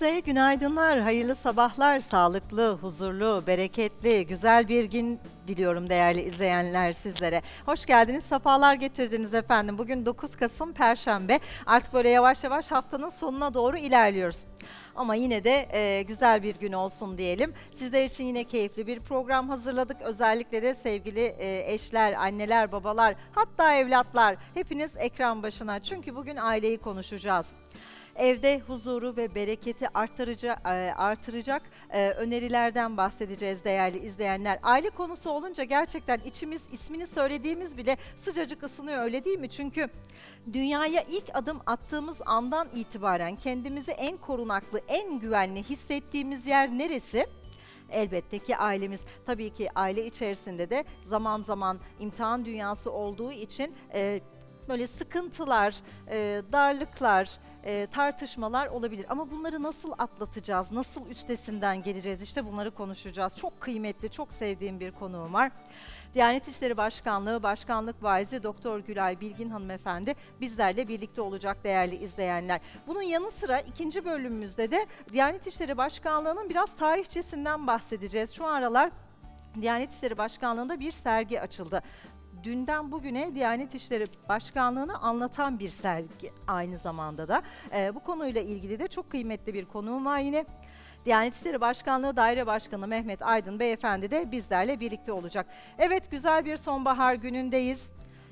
Herkese günaydınlar, hayırlı sabahlar, sağlıklı, huzurlu, bereketli, güzel bir gün diliyorum değerli izleyenler sizlere. Hoş geldiniz, sefalar getirdiniz efendim. Bugün 9 Kasım Perşembe. Artık böyle yavaş yavaş haftanın sonuna doğru ilerliyoruz. Ama yine de e, güzel bir gün olsun diyelim. Sizler için yine keyifli bir program hazırladık. Özellikle de sevgili e, eşler, anneler, babalar, hatta evlatlar hepiniz ekran başına. Çünkü bugün aileyi konuşacağız evde huzuru ve bereketi e, artıracak, artıracak e, önerilerden bahsedeceğiz değerli izleyenler. Aile konusu olunca gerçekten içimiz ismini söylediğimiz bile sıcacık ısınıyor öyle değil mi? Çünkü dünyaya ilk adım attığımız andan itibaren kendimizi en korunaklı, en güvenli hissettiğimiz yer neresi? Elbette ki ailemiz. Tabii ki aile içerisinde de zaman zaman imtihan dünyası olduğu için e, böyle sıkıntılar, e, darlıklar, e, tartışmalar olabilir. Ama bunları nasıl atlatacağız, nasıl üstesinden geleceğiz işte bunları konuşacağız. Çok kıymetli, çok sevdiğim bir konuğum var. Diyanet İşleri Başkanlığı Başkanlık Vaizi Doktor Gülay Bilgin hanımefendi bizlerle birlikte olacak değerli izleyenler. Bunun yanı sıra ikinci bölümümüzde de Diyanet İşleri Başkanlığı'nın biraz tarihçesinden bahsedeceğiz. Şu aralar Diyanet İşleri Başkanlığı'nda bir sergi açıldı dünden bugüne Diyanet İşleri Başkanlığı'nı anlatan bir sergi aynı zamanda da. E, bu konuyla ilgili de çok kıymetli bir konuğum var yine. Diyanet İşleri Başkanlığı Daire Başkanı Mehmet Aydın Beyefendi de bizlerle birlikte olacak. Evet güzel bir sonbahar günündeyiz.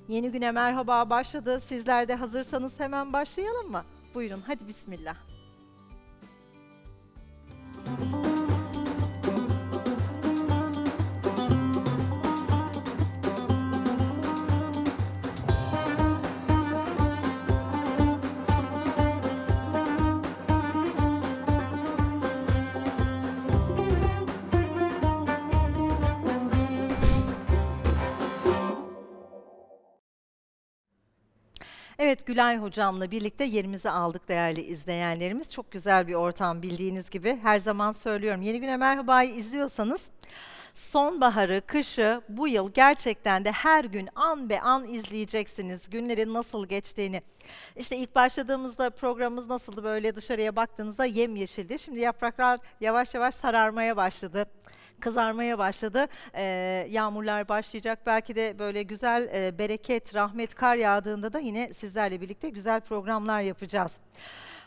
Yeni güne merhaba başladı. Sizler de hazırsanız hemen başlayalım mı? Buyurun hadi bismillah. Müzik Evet Gülay hocamla birlikte yerimizi aldık değerli izleyenlerimiz. Çok güzel bir ortam bildiğiniz gibi. Her zaman söylüyorum. Yeni güne merhabayı izliyorsanız sonbaharı, kışı bu yıl gerçekten de her gün an be an izleyeceksiniz. Günlerin nasıl geçtiğini. İşte ilk başladığımızda programımız nasıldı böyle dışarıya baktığınızda yemyeşildi. Şimdi yapraklar yavaş yavaş sararmaya başladı kızarmaya başladı. E, yağmurlar başlayacak. Belki de böyle güzel e, bereket, rahmet, kar yağdığında da yine sizlerle birlikte güzel programlar yapacağız.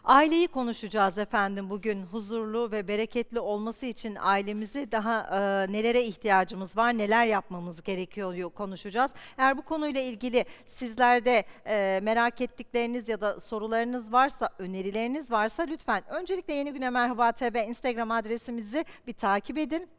Aileyi konuşacağız efendim bugün huzurlu ve bereketli olması için ailemizi daha e, nelere ihtiyacımız var, neler yapmamız gerekiyor konuşacağız. Eğer bu konuyla ilgili sizlerde e, merak ettikleriniz ya da sorularınız varsa, önerileriniz varsa lütfen öncelikle Yeni Güne Merhaba TB Instagram adresimizi bir takip edin.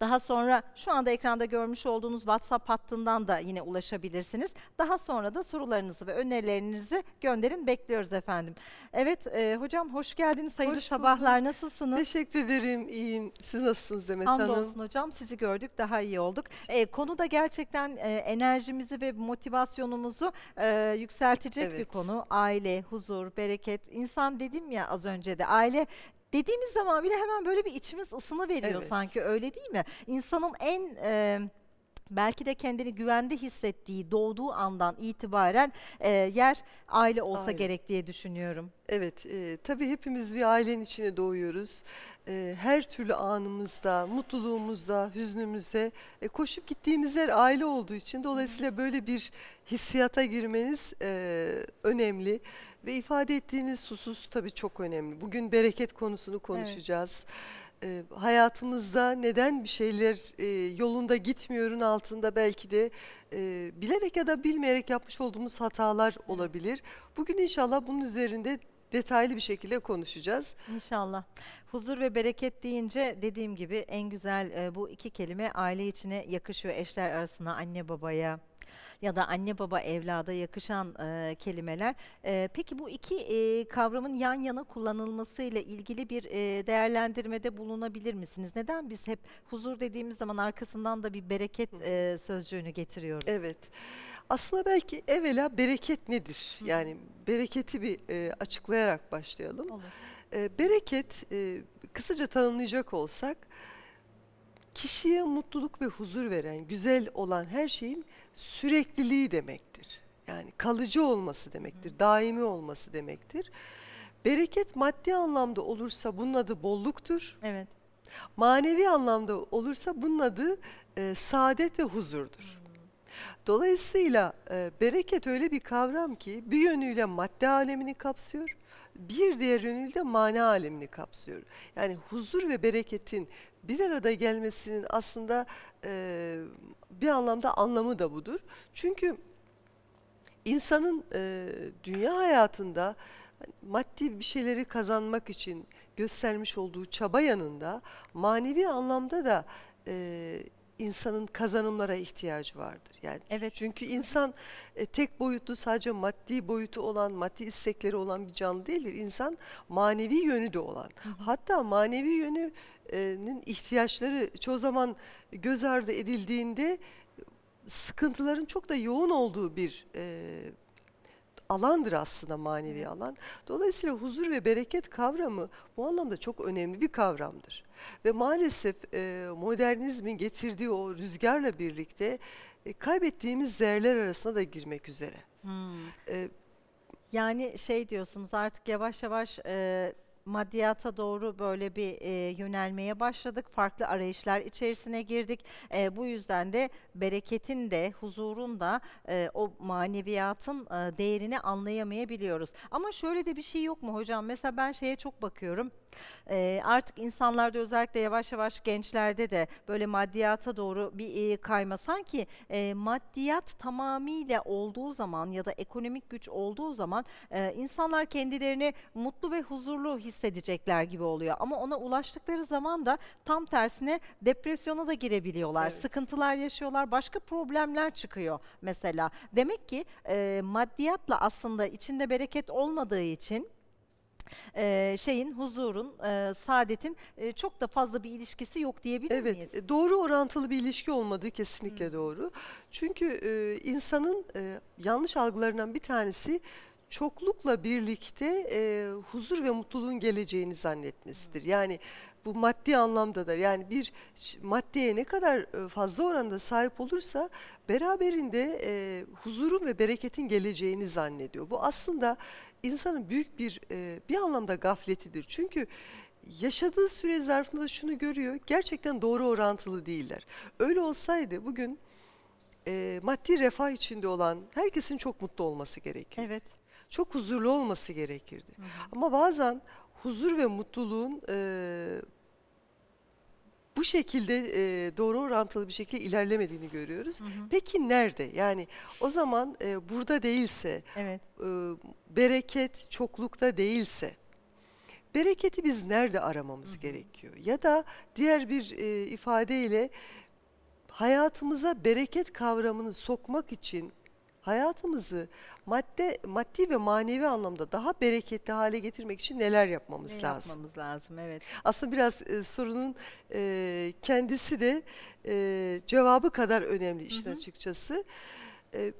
Daha sonra şu anda ekranda görmüş olduğunuz WhatsApp hattından da yine ulaşabilirsiniz. Daha sonra da sorularınızı ve önerilerinizi gönderin bekliyoruz efendim. Evet e, hocam hoş geldiniz. Hayırlı hoş sabahlar. Nasılsınız? Teşekkür ederim. İyiyim. Siz nasılsınız Demet Hanım? Hamdolsun hocam. Sizi gördük. Daha iyi olduk. E, konu da gerçekten e, enerjimizi ve motivasyonumuzu e, yükseltecek evet. bir konu. Aile, huzur, bereket. İnsan dedim ya az önce de aile dediğimiz zaman bile hemen böyle bir içimiz ısını veriyor evet. sanki öyle değil mi? İnsanın en... E, belki de kendini güvende hissettiği doğduğu andan itibaren e, yer aile olsa aile. gerek diye düşünüyorum. Evet, e, tabii hepimiz bir ailenin içine doğuyoruz. E, her türlü anımızda, mutluluğumuzda, hüznümüzde e, koşup gittiğimiz yer aile olduğu için dolayısıyla böyle bir hissiyata girmeniz e, önemli. Ve ifade ettiğiniz husus tabii çok önemli. Bugün bereket konusunu konuşacağız. Evet. E, hayatımızda neden bir şeyler e, yolunda gitmiyorun altında belki de e, bilerek ya da bilmeyerek yapmış olduğumuz hatalar olabilir. Bugün inşallah bunun üzerinde detaylı bir şekilde konuşacağız. İnşallah. Huzur ve bereket deyince dediğim gibi en güzel e, bu iki kelime aile içine yakışıyor. Eşler arasına, anne babaya, ya da anne baba evlada yakışan e, kelimeler. E, peki bu iki e, kavramın yan yana kullanılmasıyla ilgili bir e, değerlendirmede bulunabilir misiniz? Neden biz hep huzur dediğimiz zaman arkasından da bir bereket e, sözcüğünü getiriyoruz? Evet. Aslında belki evvela bereket nedir? Hı. Yani bereketi bir e, açıklayarak başlayalım. Olur. E, bereket e, kısaca tanımlayacak olsak kişiye mutluluk ve huzur veren, güzel olan her şeyin sürekliliği demektir. Yani kalıcı olması demektir, daimi olması demektir. Bereket maddi anlamda olursa bunun adı bolluktur. Evet. Manevi anlamda olursa bunun adı e, saadet ve huzurdur. Dolayısıyla e, bereket öyle bir kavram ki bir yönüyle madde alemini kapsıyor, bir diğer yönüyle mana alemini kapsıyor. Yani huzur ve bereketin bir arada gelmesinin aslında e, bir anlamda anlamı da budur. Çünkü insanın e, dünya hayatında maddi bir şeyleri kazanmak için göstermiş olduğu çaba yanında manevi anlamda da e, insanın kazanımlara ihtiyacı vardır. Yani evet. çünkü insan e, tek boyutlu sadece maddi boyutu olan, maddi istekleri olan bir canlı değildir. İnsan manevi yönü de olan. Hı Hatta manevi yönünün ihtiyaçları çoğu zaman göz ardı edildiğinde sıkıntıların çok da yoğun olduğu bir e, alandır aslında manevi alan. Dolayısıyla huzur ve bereket kavramı bu anlamda çok önemli bir kavramdır. Ve maalesef e, modernizmin getirdiği o rüzgarla birlikte e, kaybettiğimiz değerler arasına da girmek üzere. Hmm. E, yani şey diyorsunuz artık yavaş yavaş... E, maddiyata doğru böyle bir e, yönelmeye başladık. Farklı arayışlar içerisine girdik. E, bu yüzden de bereketin de huzurun da e, o maneviyatın e, değerini anlayamayabiliyoruz. Ama şöyle de bir şey yok mu hocam? Mesela ben şeye çok bakıyorum. E, artık insanlarda özellikle yavaş yavaş gençlerde de böyle maddiyata doğru bir e, kayma. Sanki e, maddiyat tamamıyla olduğu zaman ya da ekonomik güç olduğu zaman e, insanlar kendilerini mutlu ve huzurlu hissedecekler gibi oluyor. Ama ona ulaştıkları zaman da tam tersine depresyona da girebiliyorlar. Evet. Sıkıntılar yaşıyorlar. Başka problemler çıkıyor mesela. Demek ki e, maddiyatla aslında içinde bereket olmadığı için e, şeyin, huzurun, e, saadetin e, çok da fazla bir ilişkisi yok diyebilir evet, miyiz? Evet, doğru orantılı bir ilişki olmadığı kesinlikle hmm. doğru. Çünkü e, insanın e, yanlış algılarından bir tanesi çoklukla birlikte e, huzur ve mutluluğun geleceğini zannetmesidir. Hmm. Yani bu maddi anlamda da yani bir maddeye ne kadar fazla oranda sahip olursa beraberinde e, huzurun ve bereketin geleceğini zannediyor. Bu aslında insanın büyük bir e, bir anlamda gafletidir. Çünkü yaşadığı süre zarfında şunu görüyor, gerçekten doğru orantılı değiller. Öyle olsaydı bugün e, maddi refah içinde olan herkesin çok mutlu olması gerekir. Evet. Çok huzurlu olması gerekirdi. Hı hı. Ama bazen huzur ve mutluluğun e, bu şekilde e, doğru orantılı bir şekilde ilerlemediğini görüyoruz. Hı hı. Peki nerede? Yani o zaman e, burada değilse, evet. e, bereket çoklukta değilse, bereketi biz nerede aramamız hı hı. gerekiyor? Ya da diğer bir e, ifadeyle hayatımıza bereket kavramını sokmak için hayatımızı madde maddi ve manevi anlamda daha bereketli hale getirmek için neler yapmamız ne lazım? Yapmamız lazım evet. Aslında biraz e, sorunun e, kendisi de e, cevabı kadar önemli işin açıkçası. E,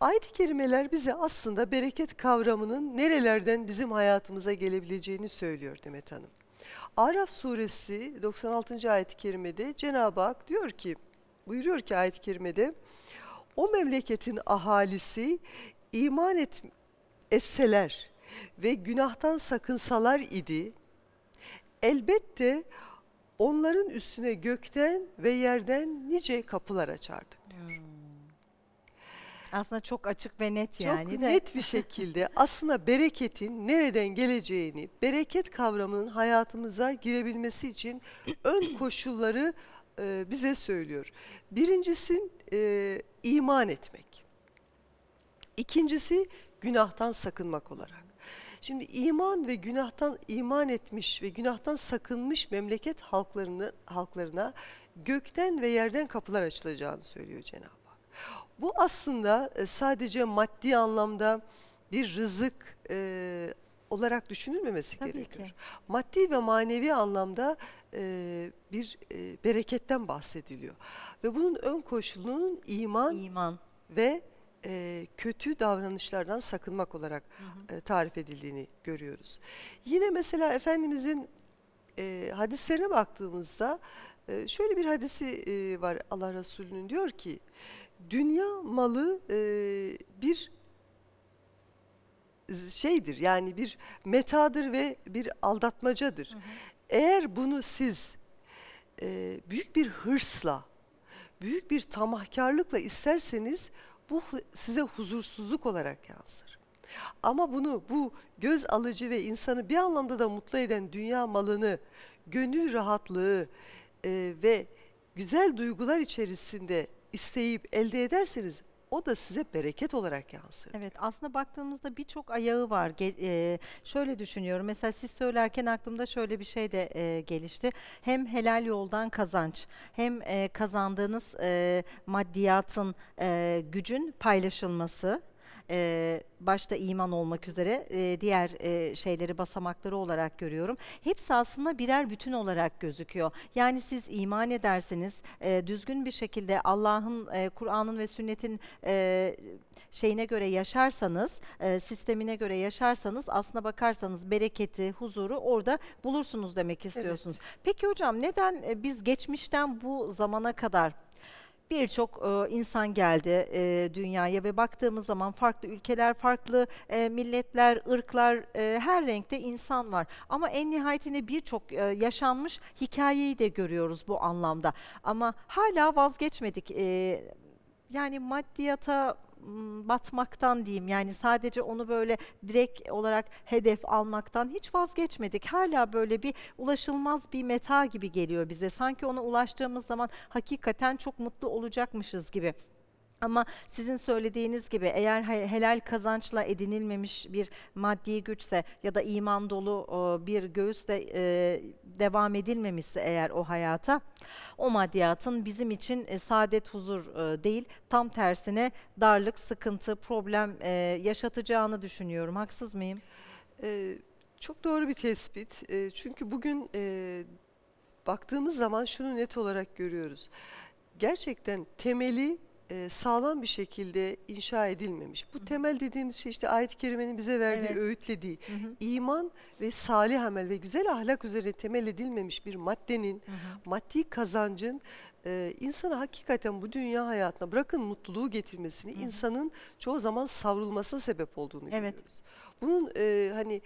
ayet-i kerimeler bize aslında bereket kavramının nerelerden bizim hayatımıza gelebileceğini söylüyor Demet Hanım. Araf suresi 96. ayet-i kerimede Cenab-ı Hak diyor ki, buyuruyor ki ayet-i kerimede, o memleketin ahalisi iman et, etseler ve günahtan sakınsalar idi, elbette onların üstüne gökten ve yerden nice kapılar açardık diyor. Hmm. Aslında çok açık ve net yani. Çok net bir şekilde aslında bereketin nereden geleceğini, bereket kavramının hayatımıza girebilmesi için ön koşulları e, bize söylüyor. Birincisi e, iman etmek. İkincisi günahtan sakınmak olarak. Şimdi iman ve günahtan iman etmiş ve günahtan sakınmış memleket halklarını halklarına gökten ve yerden kapılar açılacağını söylüyor Cenab-ı Hak. Bu aslında e, sadece maddi anlamda bir rızık e, olarak düşünülmemesi Tabii gerekiyor. Ki. Maddi ve manevi anlamda e, bir e, bereketten bahsediliyor. Ve bunun ön koşulunun iman, iman. ve e, kötü davranışlardan sakınmak olarak hı hı. E, tarif edildiğini görüyoruz. Yine mesela Efendimizin e, hadislerine baktığımızda e, şöyle bir hadisi e, var Allah Resulü'nün diyor ki dünya malı e, bir şeydir yani bir metadır ve bir aldatmacadır. Hı hı. Eğer bunu siz e, büyük bir hırsla, büyük bir tamahkarlıkla isterseniz bu size huzursuzluk olarak yansır. Ama bunu bu göz alıcı ve insanı bir anlamda da mutlu eden dünya malını, gönül rahatlığı e, ve güzel duygular içerisinde isteyip elde ederseniz o da size bereket olarak yansır. Evet aslında baktığımızda birçok ayağı var. Ge- e, şöyle düşünüyorum mesela siz söylerken aklımda şöyle bir şey de e, gelişti. Hem helal yoldan kazanç hem e, kazandığınız e, maddiyatın e, gücün paylaşılması e, başta iman olmak üzere e, diğer e, şeyleri basamakları olarak görüyorum. Hepsi aslında birer bütün olarak gözüküyor. Yani siz iman ederseniz e, düzgün bir şekilde Allah'ın, e, Kur'an'ın ve sünnetin e, şeyine göre yaşarsanız, e, sistemine göre yaşarsanız aslına bakarsanız bereketi, huzuru orada bulursunuz demek istiyorsunuz. Evet. Peki hocam neden biz geçmişten bu zamana kadar birçok e, insan geldi e, dünyaya ve baktığımız zaman farklı ülkeler, farklı e, milletler, ırklar, e, her renkte insan var. Ama en nihayetinde birçok e, yaşanmış hikayeyi de görüyoruz bu anlamda. Ama hala vazgeçmedik. E, yani maddiyata batmaktan diyeyim yani sadece onu böyle direkt olarak hedef almaktan hiç vazgeçmedik. Hala böyle bir ulaşılmaz bir meta gibi geliyor bize. Sanki ona ulaştığımız zaman hakikaten çok mutlu olacakmışız gibi. Ama sizin söylediğiniz gibi eğer helal kazançla edinilmemiş bir maddi güçse ya da iman dolu bir göğüsle e, devam edilmemişse eğer o hayata o maddiyatın bizim için e, saadet huzur e, değil tam tersine darlık, sıkıntı, problem yaşatacağını düşünüyorum. Haksız mıyım? çok doğru bir tespit. çünkü bugün baktığımız zaman şunu net olarak görüyoruz. Gerçekten temeli e, sağlam bir şekilde inşa edilmemiş. Bu Hı -hı. temel dediğimiz şey işte ayet-i kerimenin bize verdiği evet. öğütlediği Hı -hı. iman ve salih amel ve güzel ahlak üzerine temel edilmemiş bir maddenin, Hı -hı. maddi kazancın e, insana hakikaten bu dünya hayatına bırakın mutluluğu getirmesini Hı -hı. insanın çoğu zaman savrulmasına sebep olduğunu evet. görüyoruz. Bunun e, hani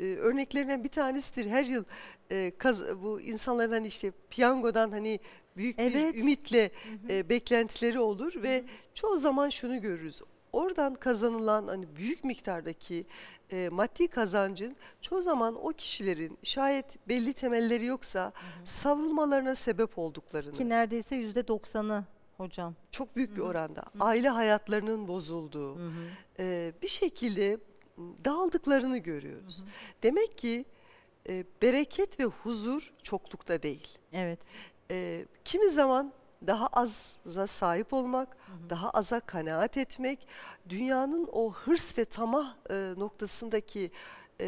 e, örneklerinden bir tanesidir. Her yıl e, kaz, bu insanların hani işte piyangodan hani büyük evet. bir ümitle E, beklentileri olur ve hı hı. çoğu zaman şunu görürüz. Oradan kazanılan hani büyük miktardaki e, maddi kazancın çoğu zaman o kişilerin şayet belli temelleri yoksa hı hı. savrulmalarına sebep olduklarını. Ki neredeyse yüzde doksanı hocam. Çok büyük Hı -hı. bir oranda. Hı -hı. Aile hayatlarının bozulduğu, E, bir şekilde dağıldıklarını görüyoruz. Hı -hı. Demek ki e, bereket ve huzur çoklukta değil. Evet e, kimi zaman daha aza sahip olmak, hı hı. daha aza kanaat etmek, dünyanın o hırs ve tamah e, noktasındaki e,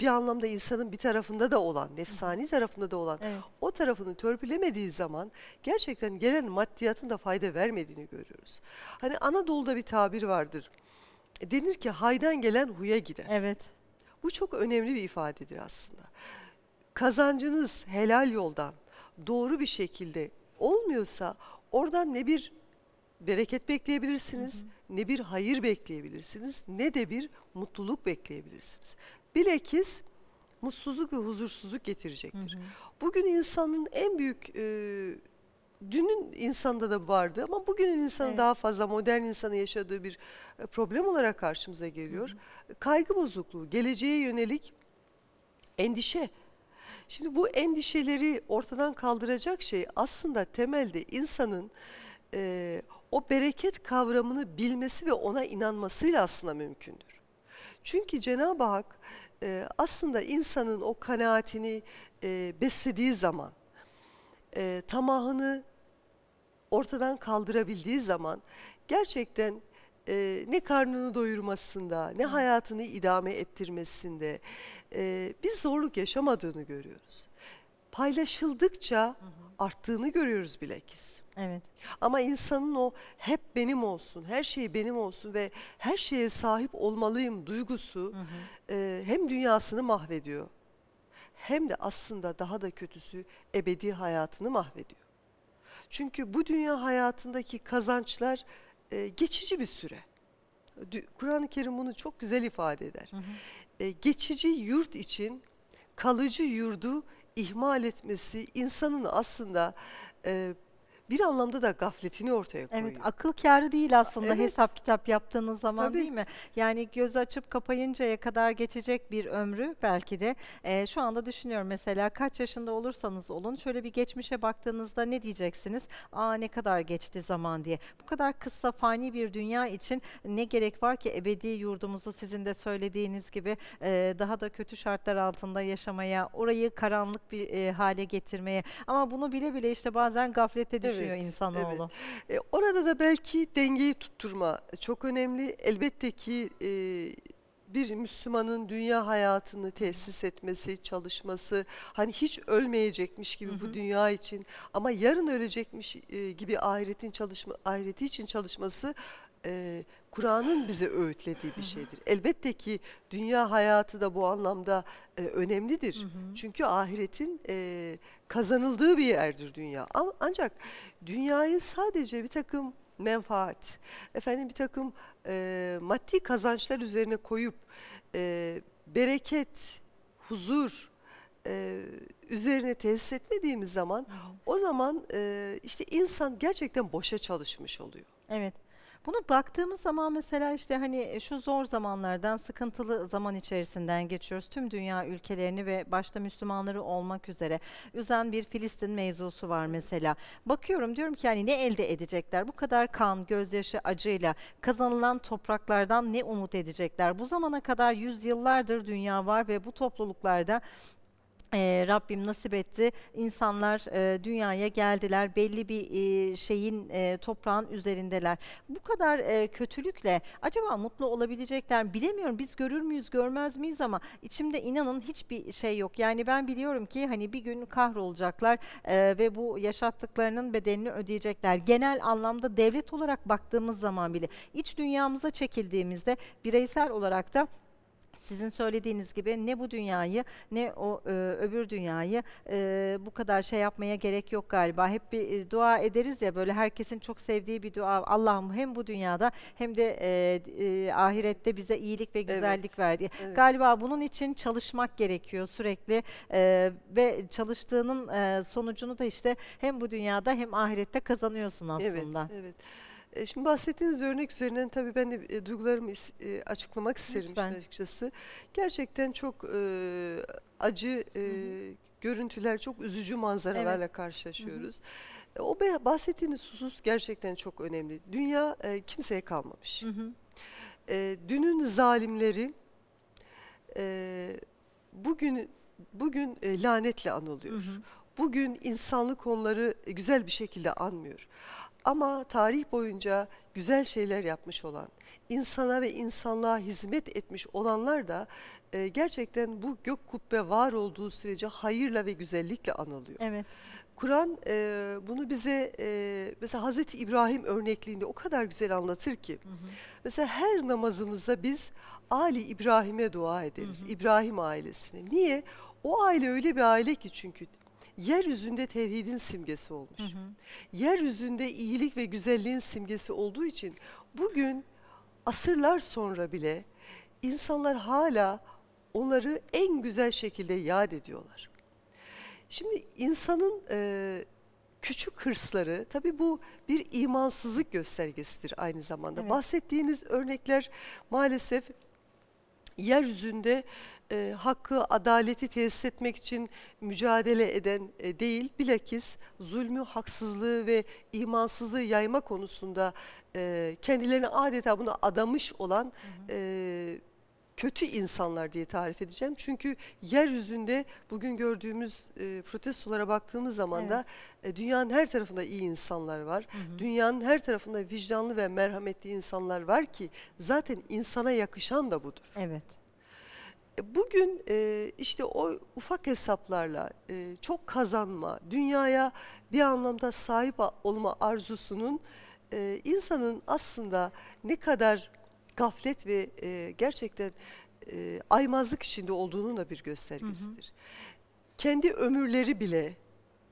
bir anlamda insanın bir tarafında da olan, nefsani tarafında da olan evet. o tarafını törpülemediği zaman gerçekten gelen maddiyatın da fayda vermediğini görüyoruz. Hani Anadolu'da bir tabir vardır. Denir ki haydan gelen huya gider. Evet. Bu çok önemli bir ifadedir aslında. Kazancınız helal yoldan, doğru bir şekilde olmuyorsa oradan ne bir bereket bekleyebilirsiniz, hı hı. ne bir hayır bekleyebilirsiniz, ne de bir mutluluk bekleyebilirsiniz. Bilekiz mutsuzluk ve huzursuzluk getirecektir. Hı hı. Bugün insanın en büyük, e, dünün insanda da vardı ama bugünün insanı evet. daha fazla modern insanı yaşadığı bir e, problem olarak karşımıza geliyor. Hı hı. Kaygı bozukluğu, geleceğe yönelik endişe, hı Şimdi bu endişeleri ortadan kaldıracak şey aslında temelde insanın e, o bereket kavramını bilmesi ve ona inanmasıyla aslında mümkündür. Çünkü Cenab-ı Hak e, aslında insanın o kanaatini e, beslediği zaman, e, tamahını ortadan kaldırabildiği zaman gerçekten e, ne karnını doyurmasında, ne hayatını idame ettirmesinde, e, ee, bir zorluk yaşamadığını görüyoruz. Paylaşıldıkça hı hı. arttığını görüyoruz bilekiz. Evet. Ama insanın o hep benim olsun, her şey benim olsun ve her şeye sahip olmalıyım duygusu hı hı. E, hem dünyasını mahvediyor hem de aslında daha da kötüsü ebedi hayatını mahvediyor. Çünkü bu dünya hayatındaki kazançlar e, geçici bir süre. Kur'an-ı Kerim bunu çok güzel ifade eder. Hı hı. E, geçici yurt için kalıcı yurdu ihmal etmesi insanın aslında e, bir anlamda da gafletini ortaya koyuyor. Evet akıl kârı değil aslında evet. hesap kitap yaptığınız zaman Tabii. değil mi? Yani göz açıp kapayıncaya kadar geçecek bir ömrü belki de. E, şu anda düşünüyorum mesela kaç yaşında olursanız olun şöyle bir geçmişe baktığınızda ne diyeceksiniz? Aa ne kadar geçti zaman diye. Bu kadar kısa fani bir dünya için ne gerek var ki ebedi yurdumuzu sizin de söylediğiniz gibi e, daha da kötü şartlar altında yaşamaya, orayı karanlık bir e, hale getirmeye. Ama bunu bile bile işte bazen gaflete düşüyoruz. Evet yaşıyor evet, insanoğlu. Evet. E, orada da belki dengeyi tutturma çok önemli. Elbette ki e, bir Müslümanın dünya hayatını tesis etmesi, çalışması, hani hiç ölmeyecekmiş gibi hı hı. bu dünya için ama yarın ölecekmiş e, gibi ahiretin çalışma ahireti için çalışması e, Kur'an'ın bize öğütlediği bir şeydir. Elbette ki dünya hayatı da bu anlamda e, önemlidir. Hı hı. Çünkü ahiretin e, kazanıldığı bir yerdir dünya. Ancak dünyayı sadece bir takım menfaat, efendim bir takım e, maddi kazançlar üzerine koyup e, bereket, huzur, e, üzerine tesis etmediğimiz zaman o zaman e, işte insan gerçekten boşa çalışmış oluyor. Evet. Bunu baktığımız zaman mesela işte hani e, şu zor zamanlardan, sıkıntılı zaman içerisinden geçiyoruz. Tüm dünya ülkelerini ve başta Müslümanları olmak üzere üzen bir Filistin mevzusu var mesela. Bakıyorum diyorum ki hani ne elde edecekler? Bu kadar kan, gözyaşı, acıyla kazanılan topraklardan ne umut edecekler? Bu zamana kadar yüzyıllardır dünya var ve bu topluluklarda e, Rabbim nasip etti. İnsanlar e, dünyaya geldiler. Belli bir e, şeyin e, toprağın üzerindeler. Bu kadar e, kötülükle acaba mutlu olabilecekler bilemiyorum. Biz görür müyüz, görmez miyiz ama içimde inanın hiçbir şey yok. Yani ben biliyorum ki hani bir gün kahrolacaklar e, ve bu yaşattıklarının bedelini ödeyecekler. Genel anlamda devlet olarak baktığımız zaman bile iç dünyamıza çekildiğimizde bireysel olarak da sizin söylediğiniz gibi ne bu dünyayı ne o e, öbür dünyayı e, bu kadar şey yapmaya gerek yok galiba. Hep bir e, dua ederiz ya böyle herkesin çok sevdiği bir dua. Allah'ım hem bu dünyada hem de e, e, ahirette bize iyilik ve güzellik evet. verdi. Evet. Galiba bunun için çalışmak gerekiyor sürekli e, ve çalıştığının e, sonucunu da işte hem bu dünyada hem ahirette kazanıyorsun aslında. Evet, evet. E, şimdi bahsettiğiniz örnek üzerinden tabii ben de e, duygularımı e, açıklamak isterim Lütfen. işte açıkçası. Gerçekten çok acı hı görüntüler, çok üzücü manzaralarla evet. karşılaşıyoruz. Hı hı. O bahsettiğiniz husus gerçekten çok önemli. Dünya kimseye kalmamış. Hı hı. Dünün zalimleri bugün bugün lanetle anılıyor. Hı hı. Bugün insanlık onları güzel bir şekilde anmıyor ama tarih boyunca güzel şeyler yapmış olan, insana ve insanlığa hizmet etmiş olanlar da e, gerçekten bu gök kubbe var olduğu sürece hayırla ve güzellikle anılıyor. Evet. Kur'an e, bunu bize e, mesela Hazreti İbrahim örnekliğinde o kadar güzel anlatır ki. Hı hı. Mesela her namazımızda biz Ali İbrahim'e dua ederiz. Hı hı. İbrahim ailesine. Niye? O aile öyle bir aile ki çünkü yeryüzünde tevhidin simgesi olmuş. Hı hı. Yeryüzünde iyilik ve güzelliğin simgesi olduğu için bugün asırlar sonra bile insanlar hala onları en güzel şekilde yad ediyorlar. Şimdi insanın e, küçük hırsları tabi bu bir imansızlık göstergesidir aynı zamanda. Evet. Bahsettiğiniz örnekler maalesef yeryüzünde e, hakkı, adaleti tesis etmek için mücadele eden e, değil, bilakis zulmü, haksızlığı ve imansızlığı yayma konusunda e, kendilerini adeta buna adamış olan hı hı. E, kötü insanlar diye tarif edeceğim. Çünkü yeryüzünde bugün gördüğümüz e, protestolara baktığımız zaman evet. da e, dünyanın her tarafında iyi insanlar var. Hı hı. Dünyanın her tarafında vicdanlı ve merhametli insanlar var ki zaten insana yakışan da budur. Evet. Bugün e, işte o ufak hesaplarla e, çok kazanma, dünyaya bir anlamda sahip olma arzusunun e, insanın aslında ne kadar gaflet ve gerçekten aymazlık içinde olduğunun da bir göstergesidir. Hı hı. Kendi ömürleri bile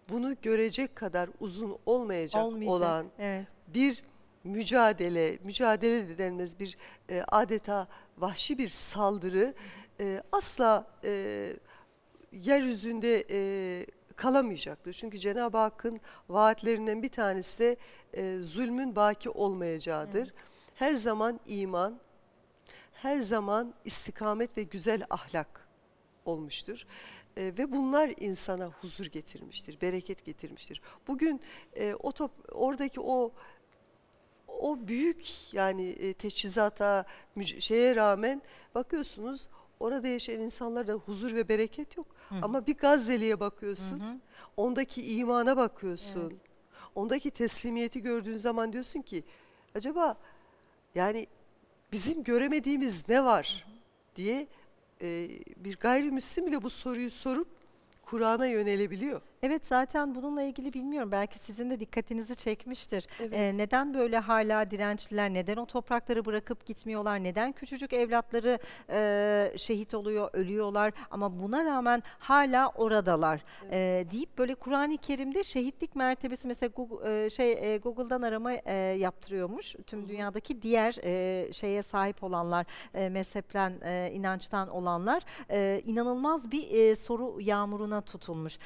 bunu görecek kadar uzun olmayacak Olmayacak. olan evet. bir mücadele, mücadele de denmez bir adeta vahşi bir saldırı. Hı hı e, asla e, yeryüzünde e, kalamayacaktır. Çünkü Cenab-ı Hakk'ın vaatlerinden bir tanesi de e, zulmün baki olmayacağıdır. Hı. Her zaman iman, her zaman istikamet ve güzel ahlak olmuştur. E, ve bunlar insana huzur getirmiştir, bereket getirmiştir. Bugün e, o top, oradaki o o büyük yani e, teçhizata şeye rağmen bakıyorsunuz Orada yaşayan insanlarda huzur ve bereket yok. Hı. Ama bir Gazze'liye bakıyorsun. Hı hı. Ondaki imana bakıyorsun. Evet. Ondaki teslimiyeti gördüğün zaman diyorsun ki acaba yani bizim göremediğimiz ne var diye e, bir gayrimüslim bile bu soruyu sorup Kur'an'a yönelebiliyor. Evet zaten bununla ilgili bilmiyorum belki sizin de dikkatinizi çekmiştir. Evet. Ee, neden böyle hala dirençliler, neden o toprakları bırakıp gitmiyorlar, neden küçücük evlatları e, şehit oluyor, ölüyorlar ama buna rağmen hala oradalar evet. e, deyip böyle Kur'an-ı Kerim'de şehitlik mertebesi mesela Google, e, şey e, Google'dan arama e, yaptırıyormuş. Tüm Hı dünyadaki diğer e, şeye sahip olanlar, e, mezhepten, e, inançtan olanlar e, inanılmaz bir e, soru yağmuruna tutulmuş.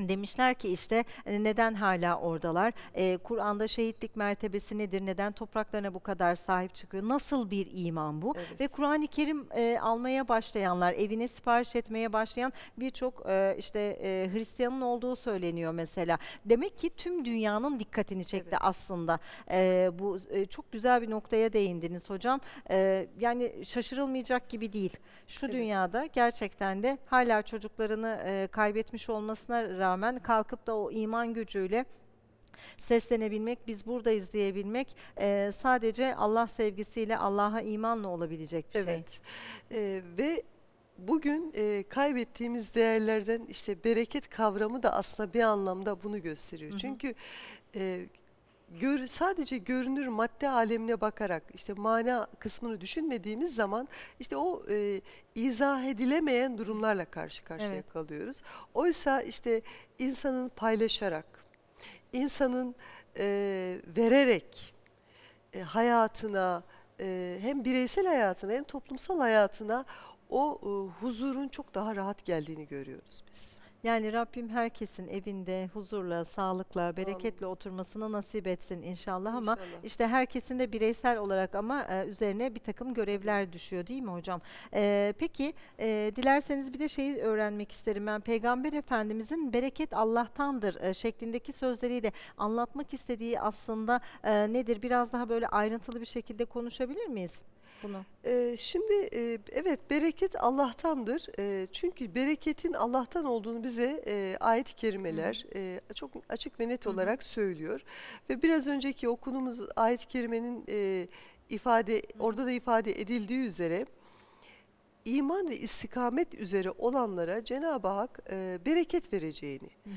Demişler ki işte e, neden hala oradalar? E, Kur'an'da şehitlik mertebesi nedir? Neden topraklarına bu kadar sahip çıkıyor? Nasıl bir iman bu? Evet. Ve Kur'an-ı Kerim e, almaya başlayanlar, evine sipariş etmeye başlayan birçok e, işte e, Hristiyanın olduğu söyleniyor mesela. Demek ki tüm dünyanın dikkatini çekti evet. aslında. E, bu e, çok güzel bir noktaya değindiniz hocam. E, yani şaşırılmayacak gibi değil. Şu evet. dünyada gerçekten de hala çocuklarını e, kaybetmiş olmasına rağmen kalkıp da o iman gücüyle seslenebilmek, biz buradayız diyebilmek e, sadece Allah sevgisiyle, Allah'a imanla olabilecek bir evet. şey. Evet e, ve bugün e, kaybettiğimiz değerlerden işte bereket kavramı da aslında bir anlamda bunu gösteriyor. Hı hı. Çünkü e, gör, sadece görünür madde alemine bakarak işte mana kısmını düşünmediğimiz zaman işte o e, izah edilemeyen durumlarla karşı karşıya evet. kalıyoruz. Oysa işte insanın paylaşarak, insanın e, vererek e, hayatına e, hem bireysel hayatına hem toplumsal hayatına o e, huzurun çok daha rahat geldiğini görüyoruz biz. Yani Rabbim herkesin evinde huzurla, sağlıkla, bereketle Amin. oturmasını nasip etsin inşallah ama işte herkesin de bireysel olarak ama e, üzerine bir takım görevler düşüyor değil mi hocam? E, peki e, dilerseniz bir de şeyi öğrenmek isterim ben. Peygamber Efendimizin bereket Allah'tandır e, şeklindeki sözleriyle anlatmak istediği aslında e, nedir? Biraz daha böyle ayrıntılı bir şekilde konuşabilir miyiz? bunu? E, şimdi e, evet bereket Allah'tandır. E, çünkü bereketin Allah'tan olduğunu bize e, ayet-i kerimeler Hı -hı. e, çok açık ve net Hı -hı. olarak söylüyor. Ve biraz önceki okunumuz ayet-i kerimenin e, ifade Hı -hı. orada da ifade edildiği üzere iman ve istikamet üzere olanlara Cenab-ı Hak e, bereket vereceğini hı hı.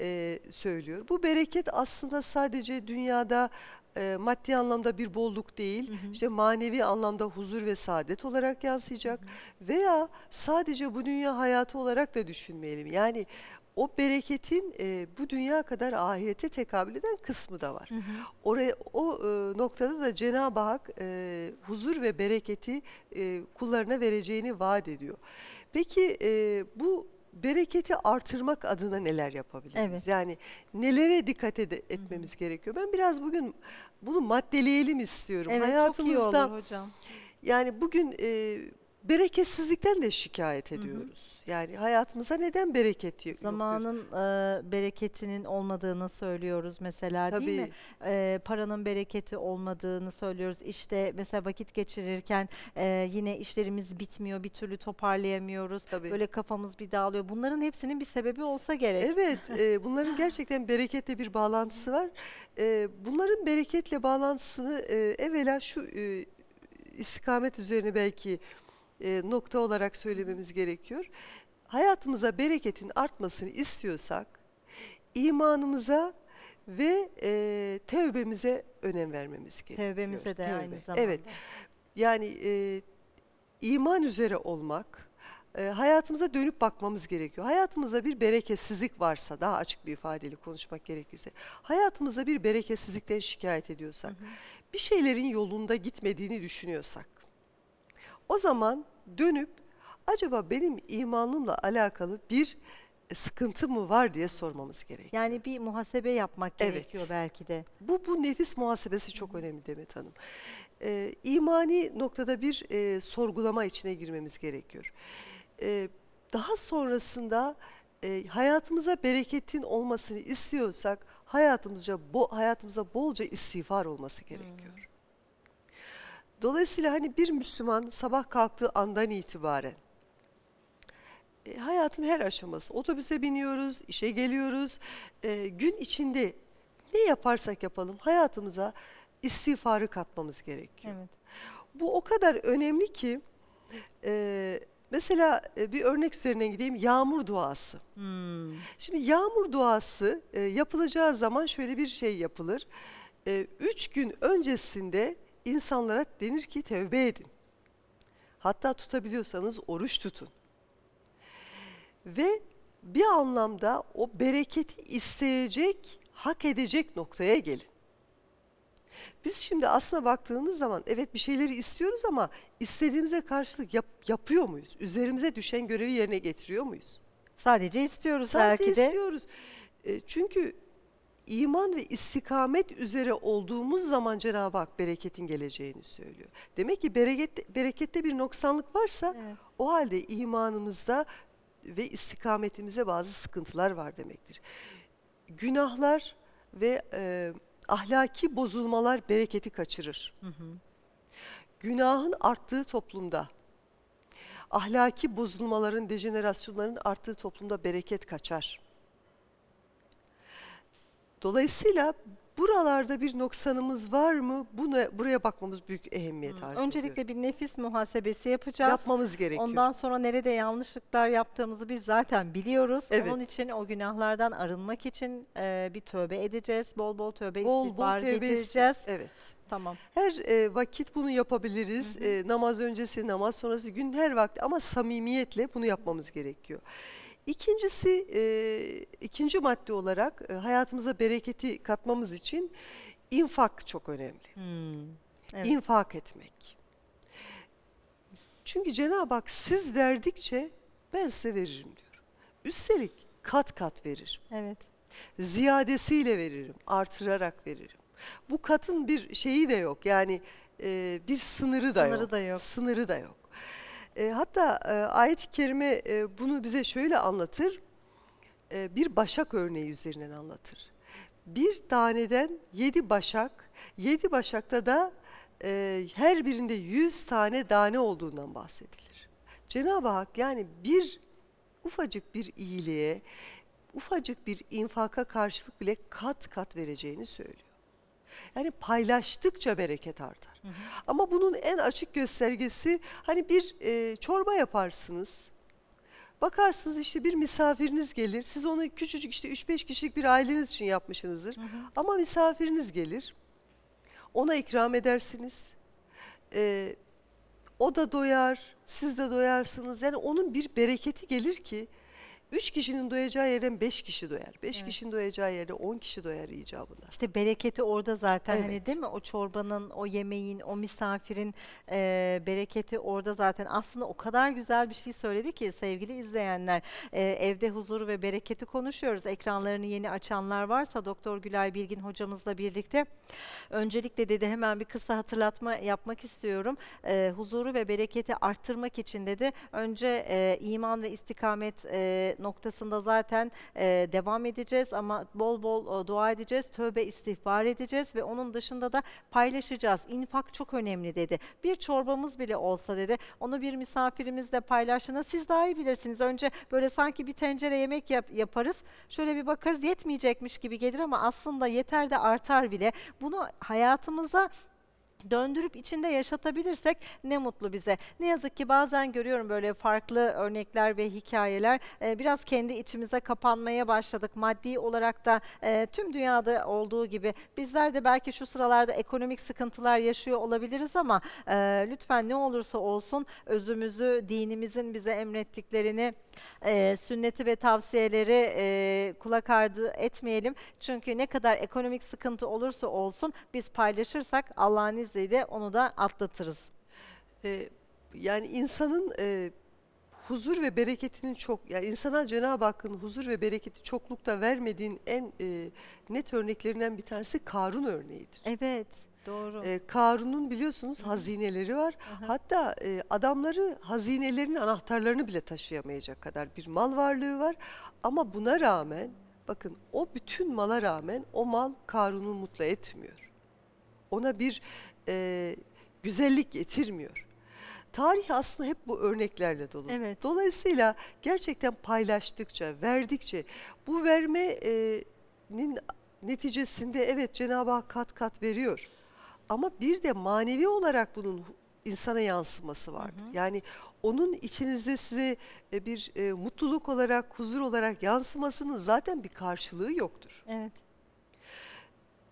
E, söylüyor. Bu bereket aslında sadece dünyada e, maddi anlamda bir bolluk değil, hı hı. işte manevi anlamda huzur ve saadet olarak yansıyacak hı hı. veya sadece bu dünya hayatı olarak da düşünmeyelim. Yani o bereketin e, bu dünya kadar ahirete tekabül eden kısmı da var. Hı hı. Oraya o e, noktada da Cenab-ı Hak e, huzur ve bereketi e, kullarına vereceğini vaat ediyor. Peki e, bu bereketi artırmak adına neler yapabiliriz? Evet. Yani nelere dikkat ed etmemiz hı hı. gerekiyor? Ben biraz bugün bunu maddeleyelim istiyorum. Evet, Hayatımızda, çok iyi olur hocam. Yani bugün e, bereketsizlikten de şikayet ediyoruz. Hı hı. Yani hayatımıza neden bereket yok? Zamanın e, bereketinin olmadığını söylüyoruz mesela Tabii. değil mi? E, paranın bereketi olmadığını söylüyoruz. İşte mesela vakit geçirirken e, yine işlerimiz bitmiyor, bir türlü toparlayamıyoruz. Tabii. Böyle kafamız bir dağılıyor. Bunların hepsinin bir sebebi olsa gerek. Evet, e, bunların gerçekten bereketle bir bağlantısı var. E, bunların bereketle bağlantısını e, evvela şu e, istikamet üzerine belki e, nokta olarak söylememiz gerekiyor. Hayatımıza bereketin artmasını istiyorsak imanımıza ve e, tevbemize önem vermemiz gerekiyor. Tevbemize de Tevbe. aynı zamanda. Evet. Yani e, iman üzere olmak, e, hayatımıza dönüp bakmamız gerekiyor. Hayatımızda bir bereketsizlik varsa, daha açık bir ifadeyle konuşmak gerekirse, hayatımızda bir bereketsizlikten şikayet ediyorsak, hı hı. bir şeylerin yolunda gitmediğini düşünüyorsak, o zaman dönüp acaba benim imanımla alakalı bir e, sıkıntı mı var diye sormamız gerekiyor. Yani bir muhasebe yapmak gerekiyor evet. belki de. Bu bu nefis muhasebesi çok önemli Demet Hanım. Ee, imani noktada bir e, sorgulama içine girmemiz gerekiyor. Ee, daha sonrasında e, hayatımıza bereketin olmasını istiyorsak hayatımıza bo hayatımıza bolca istiğfar olması gerekiyor. Dolayısıyla hani bir Müslüman sabah kalktığı andan itibaren e, hayatın her aşaması, otobüse biniyoruz, işe geliyoruz, e, gün içinde ne yaparsak yapalım hayatımıza istiğfarı katmamız gerekiyor. Evet. Bu o kadar önemli ki e, mesela e, bir örnek üzerine gideyim yağmur duası. Hmm. Şimdi yağmur duası e, yapılacağı zaman şöyle bir şey yapılır. E, üç gün öncesinde insanlara denir ki tevbe edin. Hatta tutabiliyorsanız oruç tutun. Ve bir anlamda o bereketi isteyecek, hak edecek noktaya gelin. Biz şimdi aslına baktığımız zaman evet bir şeyleri istiyoruz ama istediğimize karşılık yap, yapıyor muyuz? Üzerimize düşen görevi yerine getiriyor muyuz? Sadece istiyoruz Sadece belki de. Sadece istiyoruz. E, çünkü iman ve istikamet üzere olduğumuz zaman Cenab-ı Hak bereketin geleceğini söylüyor. Demek ki bereket, berekette bir noksanlık varsa evet. o halde imanımızda ve istikametimize bazı sıkıntılar var demektir. Günahlar ve e, ahlaki bozulmalar bereketi kaçırır. Hı hı. Günahın arttığı toplumda, ahlaki bozulmaların, dejenerasyonların arttığı toplumda bereket kaçar. Dolayısıyla buralarda bir noksanımız var mı? Buna, buraya bakmamız büyük ehemmiyet arz Öncelikle bir nefis muhasebesi yapacağız. Yapmamız gerekiyor. Ondan sonra nerede yanlışlıklar yaptığımızı biz zaten biliyoruz. Evet. Onun için o günahlardan arınmak için e, bir tövbe edeceğiz. Bol bol tövbe bol, istiğfar bol tövbe getireceğiz. Evet. Tamam. Her e, vakit bunu yapabiliriz. Hı hı. E, namaz öncesi, namaz sonrası, gün her vakti ama samimiyetle bunu yapmamız gerekiyor. İkincisi, e, ikinci madde olarak e, hayatımıza bereketi katmamız için infak çok önemli. Hmm, evet. İnfak etmek. Çünkü Cenab-ı Hak siz verdikçe ben size veririm diyor. Üstelik kat kat verir. Evet. Ziyadesiyle veririm, artırarak veririm. Bu katın bir şeyi de yok. Yani e, bir sınırı da sınırı yok. Da yok. Sınırı da yok. E, hatta e, ayet-i kerime e, bunu bize şöyle anlatır. E, bir başak örneği üzerinden anlatır. Bir taneden yedi başak, yedi başakta da e, her birinde yüz tane tane olduğundan bahsedilir. Cenab-ı Hak yani bir ufacık bir iyiliğe, ufacık bir infaka karşılık bile kat kat vereceğini söylüyor. Yani paylaştıkça bereket artar. Hı hı. Ama bunun en açık göstergesi hani bir e, çorba yaparsınız. Bakarsınız işte bir misafiriniz gelir. Siz onu küçücük işte 3-5 kişilik bir aileniz için yapmışsınızdır. Hı hı. Ama misafiriniz gelir. Ona ikram edersiniz. Ee, o da doyar, siz de doyarsınız. Yani onun bir bereketi gelir ki Üç kişinin doyacağı yere beş kişi doyar. Beş evet. kişinin doyacağı yere on kişi doyar icabına. İşte bereketi orada zaten hani evet. hani değil mi? O çorbanın, o yemeğin, o misafirin e, bereketi orada zaten. Aslında o kadar güzel bir şey söyledi ki sevgili izleyenler. E, evde huzuru ve bereketi konuşuyoruz. Ekranlarını yeni açanlar varsa Doktor Gülay Bilgin hocamızla birlikte. Öncelikle dedi hemen bir kısa hatırlatma yapmak istiyorum. E, huzuru ve bereketi arttırmak için dedi önce e, iman ve istikamet e, noktasında zaten e, devam edeceğiz ama bol bol e, dua edeceğiz, tövbe istiğfar edeceğiz ve onun dışında da paylaşacağız. İnfak çok önemli dedi. Bir çorbamız bile olsa dedi. Onu bir misafirimizle paylaştığında siz daha iyi bilirsiniz. Önce böyle sanki bir tencere yemek yap, yaparız. Şöyle bir bakarız yetmeyecekmiş gibi gelir ama aslında yeter de artar bile. Bunu hayatımıza döndürüp içinde yaşatabilirsek ne mutlu bize. Ne yazık ki bazen görüyorum böyle farklı örnekler ve hikayeler. E, biraz kendi içimize kapanmaya başladık. Maddi olarak da e, tüm dünyada olduğu gibi bizler de belki şu sıralarda ekonomik sıkıntılar yaşıyor olabiliriz ama e, lütfen ne olursa olsun özümüzü, dinimizin bize emrettiklerini e, sünneti ve tavsiyeleri e, kulak ardı etmeyelim. Çünkü ne kadar ekonomik sıkıntı olursa olsun biz paylaşırsak Allah'ın izniyle onu da atlatırız. E, yani insanın... E, huzur ve bereketinin çok yani insana Cenab-ı Hakk'ın huzur ve bereketi çoklukta vermediğin en e, net örneklerinden bir tanesi Karun örneğidir. Evet. Doğru. E, Karun'un biliyorsunuz Hı -hı. hazineleri var. Hı -hı. Hatta e, adamları hazinelerinin anahtarlarını bile taşıyamayacak kadar bir mal varlığı var. Ama buna rağmen bakın o bütün mala rağmen o mal Karun'u mutlu etmiyor. Ona bir e, güzellik getirmiyor. Tarih aslında hep bu örneklerle dolu. Evet. Dolayısıyla gerçekten paylaştıkça, verdikçe bu vermenin neticesinde evet Cenab-ı Hak kat kat veriyor. Ama bir de manevi olarak bunun insana yansıması vardı. Hı hı. Yani onun içinizde size e, bir e, mutluluk olarak, huzur olarak yansımasının zaten bir karşılığı yoktur. Evet.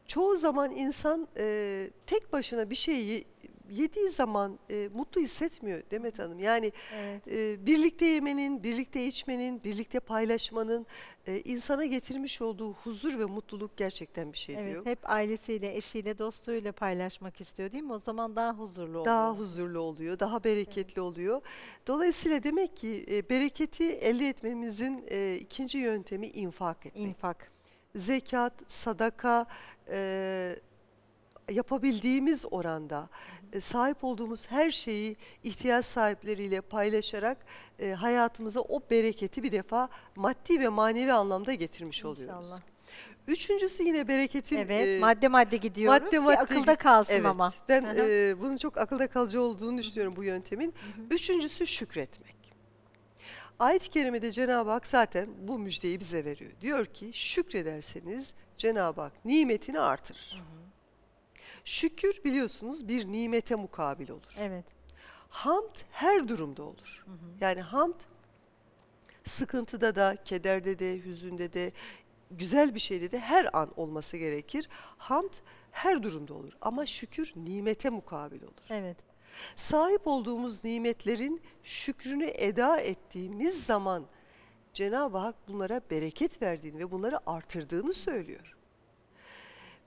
Çoğu zaman insan e, tek başına bir şeyi yediği zaman e, mutlu hissetmiyor Demet Hanım. Yani evet. e, birlikte yemenin, birlikte içmenin, birlikte paylaşmanın e, insana getirmiş olduğu huzur ve mutluluk gerçekten bir şey evet, diyor. Hep ailesiyle, eşiyle, dostuyla paylaşmak istiyor değil mi? O zaman daha huzurlu oluyor. Daha huzurlu oluyor, daha bereketli evet. oluyor. Dolayısıyla demek ki e, bereketi elde etmemizin e, ikinci yöntemi infak etmek. İnfak. Zekat, sadaka, e, yapabildiğimiz oranda... Evet e, sahip olduğumuz her şeyi ihtiyaç sahipleriyle paylaşarak e, hayatımıza o bereketi bir defa maddi ve manevi anlamda getirmiş İnşallah. oluyoruz. Üçüncüsü yine bereketin... Evet e, madde madde gidiyoruz madde, madde, akılda kalsın evet, ama. Ben e, bunun çok akılda kalıcı olduğunu düşünüyorum bu yöntemin. Üçüncüsü şükretmek. Ayet-i Kerime'de Cenab-ı Hak zaten bu müjdeyi bize veriyor. Diyor ki şükrederseniz Cenab-ı Hak nimetini artırır. Hı -hı. Şükür biliyorsunuz bir nimete mukabil olur. Evet. Hamd her durumda olur. Hı hı. Yani hamd sıkıntıda da, kederde de, hüzünde de, güzel bir şeyde de her an olması gerekir. Hamd her durumda olur ama şükür nimete mukabil olur. Evet. Sahip olduğumuz nimetlerin şükrünü eda ettiğimiz zaman Cenab-ı Hak bunlara bereket verdiğini ve bunları artırdığını söylüyor.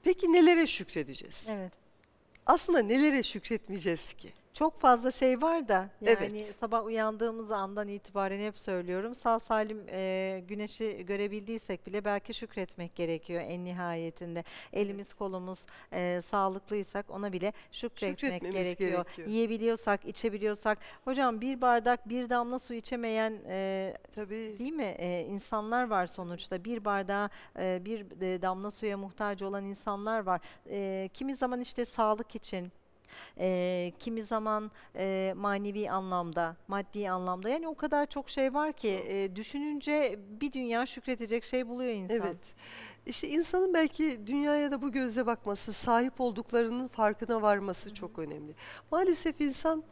Peki nelere şükredeceğiz? Evet. Aslında nelere şükretmeyeceğiz ki? çok fazla şey var da yani evet. sabah uyandığımız andan itibaren hep söylüyorum sağ salim e, güneşi görebildiysek bile belki şükretmek gerekiyor en nihayetinde. Elimiz kolumuz e, sağlıklıysak ona bile şükretmek gerekiyor. gerekiyor. Yiyebiliyorsak, içebiliyorsak. Hocam bir bardak bir damla su içemeyen e, Tabii. değil mi e, insanlar var sonuçta. Bir bardağa e, bir damla suya muhtaç olan insanlar var. E, kimi zaman işte sağlık için e, kimi zaman e, manevi anlamda, maddi anlamda yani o kadar çok şey var ki e, düşününce bir dünya şükredecek şey buluyor insan. Evet. İşte insanın belki dünyaya da bu gözle bakması, sahip olduklarının farkına varması Hı çok önemli. Maalesef insan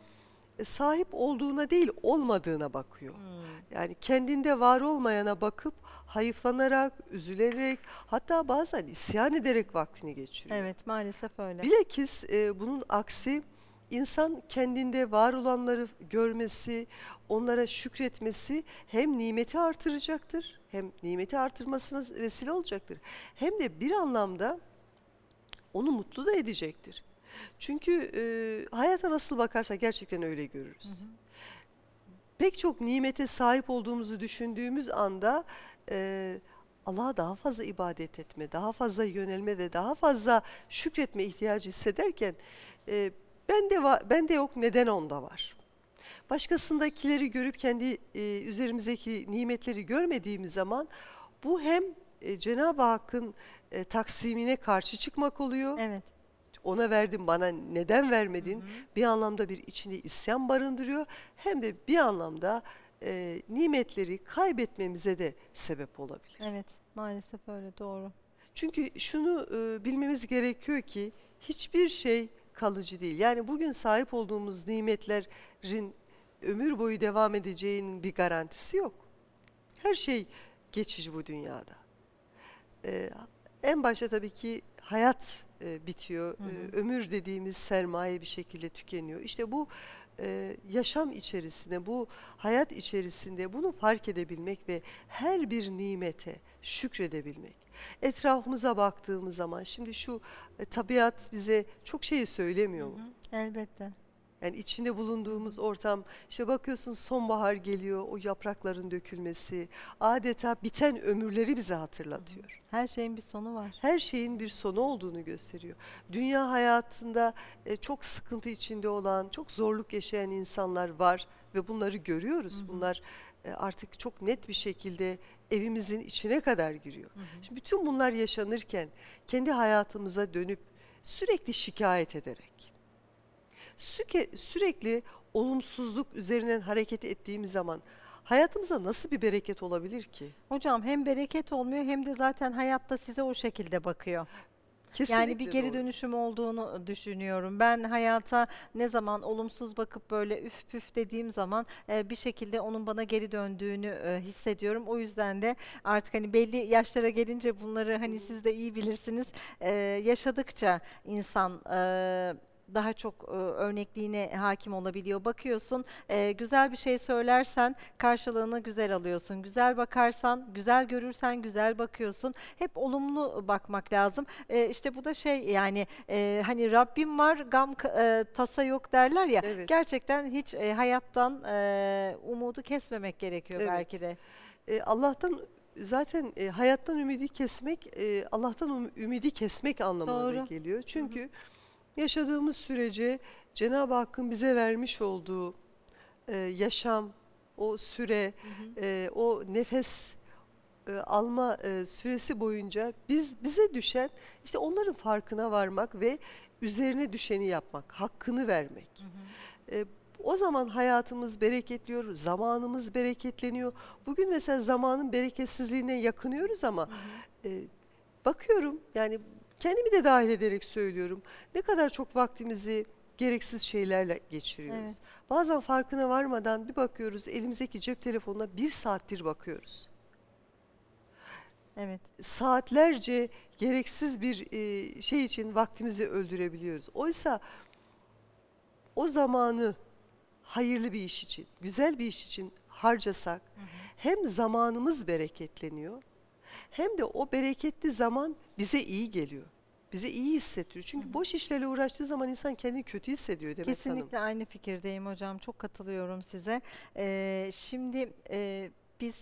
sahip olduğuna değil olmadığına bakıyor. Hmm. Yani kendinde var olmayana bakıp hayıflanarak, üzülerek hatta bazen isyan ederek vaktini geçiriyor. Evet maalesef öyle. Bilakis e, bunun aksi insan kendinde var olanları görmesi, onlara şükretmesi hem nimeti artıracaktır, hem nimeti artırmasına vesile olacaktır. Hem de bir anlamda onu mutlu da edecektir. Çünkü e, hayata nasıl bakarsak gerçekten öyle görürüz. Hı hı. Pek çok nimete sahip olduğumuzu düşündüğümüz anda e, Allah'a daha fazla ibadet etme, daha fazla yönelme ve daha fazla şükretme ihtiyacı hissederken e, ben de ben de yok neden onda var. Başkasındakileri görüp kendi e, üzerimizdeki nimetleri görmediğimiz zaman bu hem e, Cenab-ı Hakk'ın e, taksimine karşı çıkmak oluyor. Evet ona verdin bana neden vermedin hı hı. bir anlamda bir içinde isyan barındırıyor hem de bir anlamda e, nimetleri kaybetmemize de sebep olabilir. Evet maalesef öyle doğru. Çünkü şunu e, bilmemiz gerekiyor ki hiçbir şey kalıcı değil. Yani bugün sahip olduğumuz nimetlerin ömür boyu devam edeceğinin bir garantisi yok. Her şey geçici bu dünyada. Ee, en başta tabii ki hayat e, bitiyor. Hı e, hı. E, ömür dediğimiz sermaye bir şekilde tükeniyor. İşte bu e, yaşam içerisinde, bu hayat içerisinde bunu fark edebilmek ve her bir nimete şükredebilmek. Etrafımıza baktığımız zaman şimdi şu e, tabiat bize çok şeyi söylemiyor mu? Hı hı, elbette. Yani içinde bulunduğumuz ortam, işte bakıyorsun sonbahar geliyor, o yaprakların dökülmesi, adeta biten ömürleri bize hatırlatıyor. Her şeyin bir sonu var. Her şeyin bir sonu olduğunu gösteriyor. Dünya hayatında e, çok sıkıntı içinde olan, çok zorluk yaşayan insanlar var ve bunları görüyoruz. Bunlar e, artık çok net bir şekilde evimizin içine kadar giriyor. Şimdi bütün bunlar yaşanırken kendi hayatımıza dönüp sürekli şikayet ederek Süke, sürekli olumsuzluk üzerinden hareket ettiğimiz zaman hayatımıza nasıl bir bereket olabilir ki? Hocam hem bereket olmuyor hem de zaten hayatta size o şekilde bakıyor. Kesinlikle yani bir geri doğru. dönüşüm olduğunu düşünüyorum. Ben hayata ne zaman olumsuz bakıp böyle üf püf dediğim zaman e, bir şekilde onun bana geri döndüğünü e, hissediyorum. O yüzden de artık hani belli yaşlara gelince bunları hani siz de iyi bilirsiniz. E, yaşadıkça insan daha çok e, örnekliğine hakim olabiliyor. Bakıyorsun e, güzel bir şey söylersen karşılığını güzel alıyorsun. Güzel bakarsan, güzel görürsen güzel bakıyorsun. Hep olumlu bakmak lazım. E, işte bu da şey yani e, hani Rabbim var gam e, tasa yok derler ya. Evet. Gerçekten hiç e, hayattan e, umudu kesmemek gerekiyor evet. belki de. E, Allah'tan zaten e, hayattan ümidi kesmek, e, Allah'tan um-, ümidi kesmek anlamına Doğru. geliyor. Çünkü... Hı hı yaşadığımız sürece Cenab-ı Hakk'ın bize vermiş olduğu e, yaşam, o süre, hı hı. E, o nefes e, alma e, süresi boyunca biz bize düşen işte onların farkına varmak ve üzerine düşeni yapmak, hakkını vermek. Hı hı. E, o zaman hayatımız bereketliyor, zamanımız bereketleniyor. Bugün mesela zamanın bereketsizliğine yakınıyoruz ama hı hı. E, bakıyorum yani kendimi de dahil ederek söylüyorum. Ne kadar çok vaktimizi gereksiz şeylerle geçiriyoruz. Evet. Bazen farkına varmadan bir bakıyoruz elimizdeki cep telefonuna bir saattir bakıyoruz. Evet. Saatlerce gereksiz bir e, şey için vaktimizi öldürebiliyoruz. Oysa o zamanı hayırlı bir iş için, güzel bir iş için harcasak hı hı. hem zamanımız bereketleniyor hem de o bereketli zaman bize iyi geliyor. Bize iyi hissettiriyor. Çünkü boş işlerle uğraştığı zaman insan kendini kötü hissediyor demek. Kesinlikle Hanım. Kesinlikle aynı fikirdeyim hocam. Çok katılıyorum size. Ee, şimdi e, biz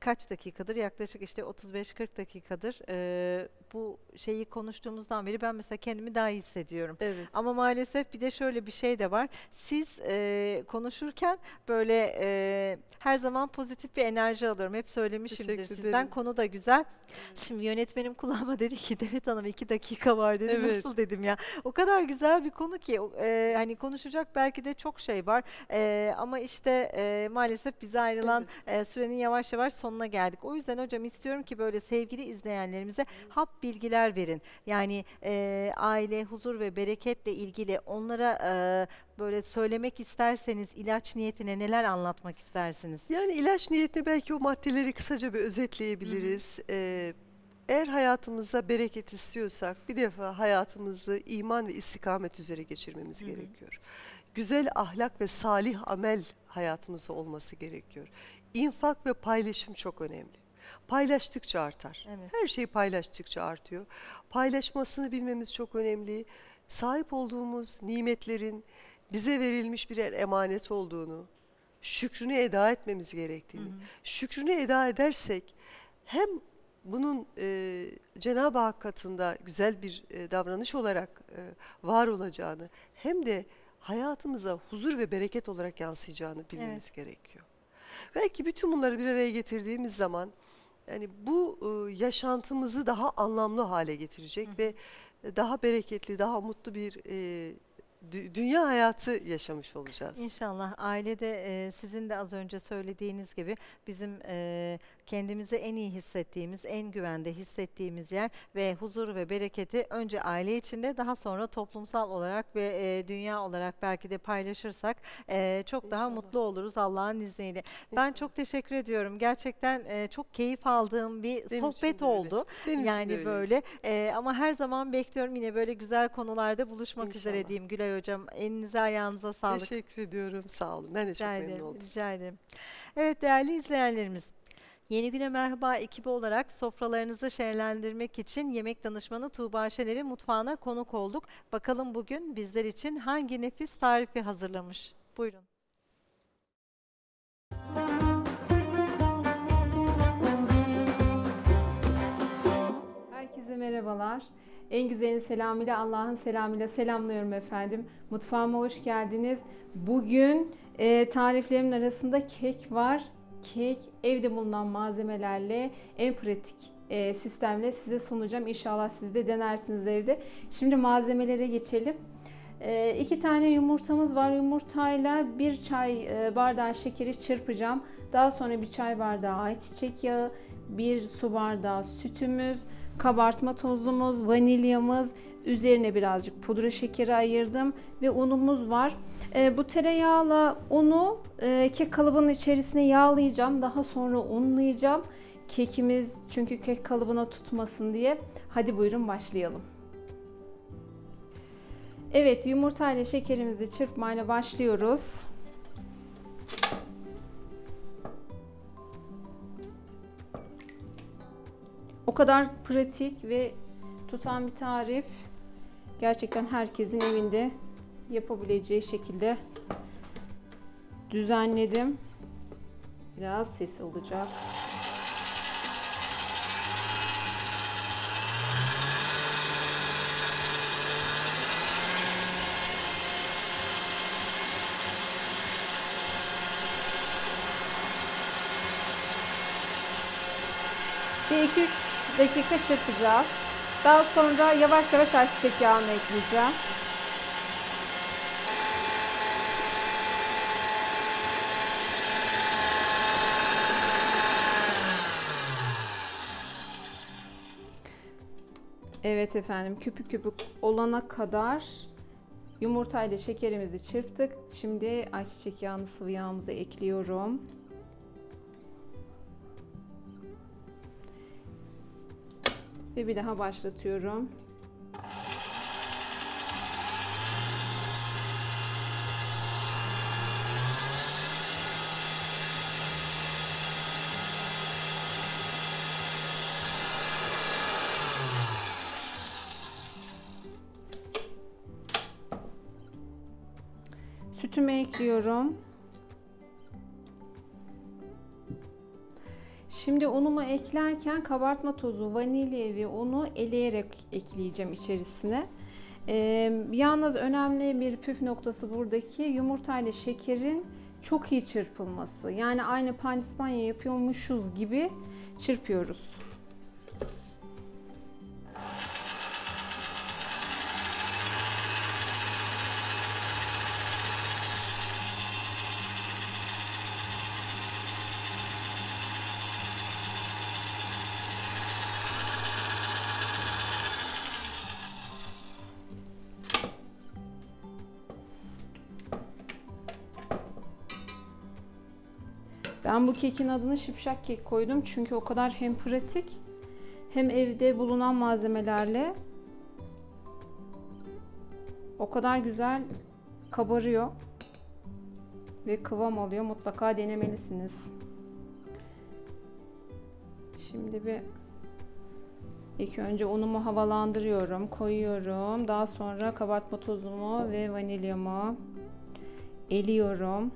kaç dakikadır yaklaşık işte 35-40 dakikadır e, bu şeyi konuştuğumuzdan beri ben mesela kendimi daha iyi hissediyorum. Evet. Ama maalesef bir de şöyle bir şey de var. Siz e, konuşurken böyle e, her zaman pozitif bir enerji alıyorum. Hep söylemişimdir sizden. Konu da güzel. Şimdi yönetmenim kulağıma dedi ki Demet Hanım iki dakika var dedi. Evet. Nasıl dedim ya. O kadar güzel bir konu ki e, hani konuşacak belki de çok şey var. E, ama işte e, maalesef bize ayrılan evet. e, sürenin yavaş yavaş sonuna geldik. O yüzden hocam istiyorum ki böyle sevgili izleyenlerimize hap bilgiler verin. Yani e, aile, huzur ve bereketle ilgili onlara e, böyle söylemek isterseniz ilaç niyetine neler anlatmak istersiniz? Yani ilaç niyetine belki o maddeleri kısaca bir özetleyebiliriz. Hı hı. E, eğer hayatımızda bereket istiyorsak bir defa hayatımızı iman ve istikamet üzere geçirmemiz hı hı. gerekiyor. Güzel ahlak ve salih amel hayatımızda olması gerekiyor. İnfak ve paylaşım çok önemli paylaştıkça artar. Evet. Her şeyi paylaştıkça artıyor. Paylaşmasını bilmemiz çok önemli. Sahip olduğumuz nimetlerin bize verilmiş birer emanet olduğunu, şükrünü eda etmemiz gerektiğini. Hı hı. Şükrünü eda edersek hem bunun e, Cenab-ı Hak katında güzel bir e, davranış olarak e, var olacağını hem de hayatımıza huzur ve bereket olarak yansıyacağını bilmemiz evet. gerekiyor. Belki bütün bunları bir araya getirdiğimiz zaman yani bu ıı, yaşantımızı daha anlamlı hale getirecek Hı. ve daha bereketli, daha mutlu bir dü dünya hayatı yaşamış olacağız. İnşallah ailede e, sizin de az önce söylediğiniz gibi bizim e, kendimizi en iyi hissettiğimiz, en güvende hissettiğimiz yer ve huzur ve bereketi önce aile içinde daha sonra toplumsal olarak ve e, dünya olarak belki de paylaşırsak e, çok İnşallah. daha mutlu oluruz Allah'ın izniyle. İnşallah. Ben çok teşekkür ediyorum. Gerçekten e, çok keyif aldığım bir Benim sohbet oldu. yani böyle e, ama her zaman bekliyorum yine böyle güzel konularda buluşmak İnşallah. üzere diyeyim Gülay Güray Hocam. Elinize ayağınıza sağlık. Teşekkür ediyorum. Sağ olun. Ben de rica çok ederim, memnun oldum. Rica ederim. Evet değerli izleyenlerimiz. Yeni Güne Merhaba ekibi olarak sofralarınızı şenlendirmek için yemek danışmanı Tuğba Şener'in mutfağına konuk olduk. Bakalım bugün bizler için hangi nefis tarifi hazırlamış? Buyurun. Herkese merhabalar. En güzelin selamıyla Allah'ın selamıyla selamlıyorum efendim. Mutfağıma hoş geldiniz. Bugün e, tariflerimin arasında kek var. Kek evde bulunan malzemelerle en pratik e, sistemle size sunacağım. İnşallah siz de denersiniz evde. Şimdi malzemelere geçelim. E, iki tane yumurtamız var. Yumurtayla bir çay e, bardağı şekeri çırpacağım. Daha sonra bir çay bardağı ayçiçek yağı, 1 su bardağı sütümüz, kabartma tozumuz, vanilyamız, üzerine birazcık pudra şekeri ayırdım ve unumuz var. E, bu tereyağla unu e, kek kalıbının içerisine yağlayacağım. Daha sonra unlayacağım. Kekimiz çünkü kek kalıbına tutmasın diye. Hadi buyurun başlayalım. Evet yumurta ile şekerimizi çırpmayla başlıyoruz. O kadar pratik ve tutan bir tarif. Gerçekten herkesin evinde yapabileceği şekilde düzenledim. Biraz ses olacak. Bir iki dakika çırpacağız. Daha sonra yavaş yavaş ayçiçek yağını ekleyeceğim. Evet efendim küpük küpük olana kadar yumurtayla şekerimizi çırptık. Şimdi ayçiçek yağını sıvı yağımıza ekliyorum. ve bir daha başlatıyorum. Sütümü ekliyorum. Şimdi unumu eklerken kabartma tozu, vanilya ve unu eleyerek ekleyeceğim içerisine. Ee, yalnız önemli bir püf noktası buradaki yumurta ile şekerin çok iyi çırpılması. Yani aynı panispanya yapıyormuşuz gibi çırpıyoruz. Ben bu kekin adını şipşak kek koydum çünkü o kadar hem pratik hem evde bulunan malzemelerle o kadar güzel kabarıyor ve kıvam alıyor. Mutlaka denemelisiniz. Şimdi bir ilk önce unumu havalandırıyorum, koyuyorum. Daha sonra kabartma tozumu ve vanilyamı eliyorum.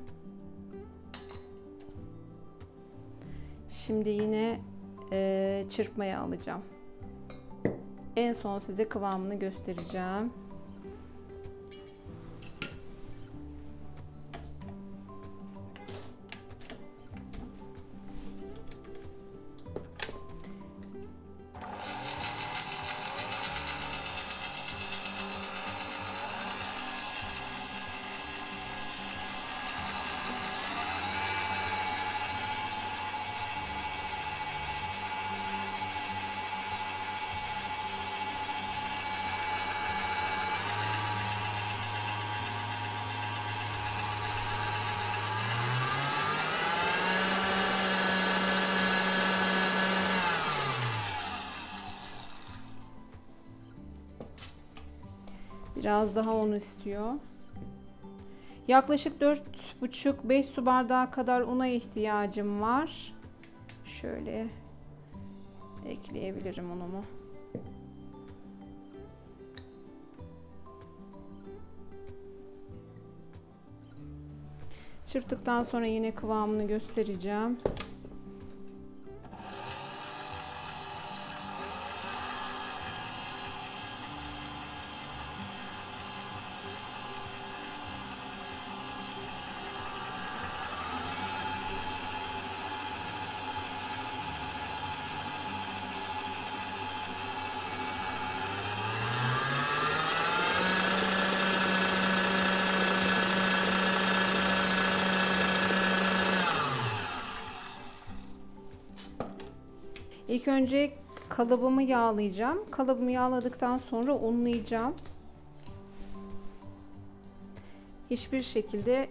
Şimdi yine e, çırpmaya alacağım. En son size kıvamını göstereceğim. Biraz daha un istiyor. Yaklaşık 4,5-5 su bardağı kadar una ihtiyacım var. Şöyle ekleyebilirim unumu. Çırptıktan sonra yine kıvamını göstereceğim. İlk önce kalıbımı yağlayacağım. Kalıbımı yağladıktan sonra unlayacağım. Hiçbir şekilde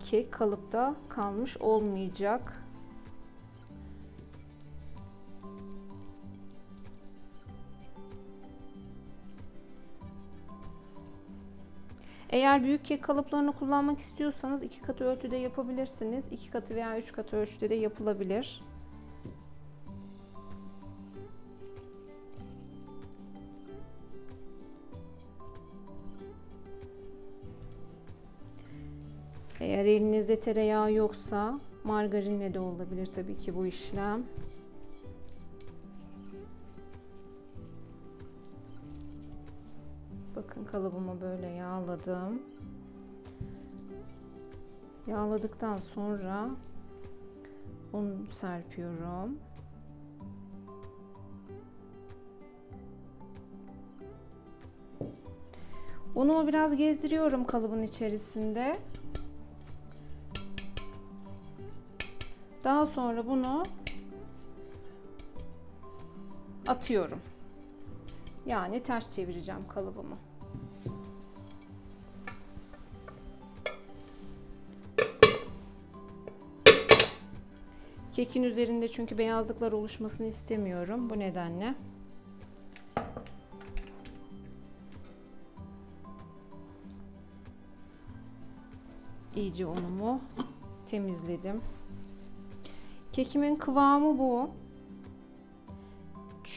kek kalıpta kalmış olmayacak. Eğer büyük kek kalıplarını kullanmak istiyorsanız iki katı ölçüde yapabilirsiniz. iki katı veya üç katı ölçüde de yapılabilir. Eğer elinizde tereyağı yoksa margarinle de olabilir tabii ki bu işlem. Bakın kalıbımı böyle yağladım. Yağladıktan sonra un serpiyorum. Unumu biraz gezdiriyorum kalıbın içerisinde. Daha sonra bunu atıyorum. Yani ters çevireceğim kalıbımı. Kekin üzerinde çünkü beyazlıklar oluşmasını istemiyorum. Bu nedenle. İyice unumu temizledim. Kekimin kıvamı bu.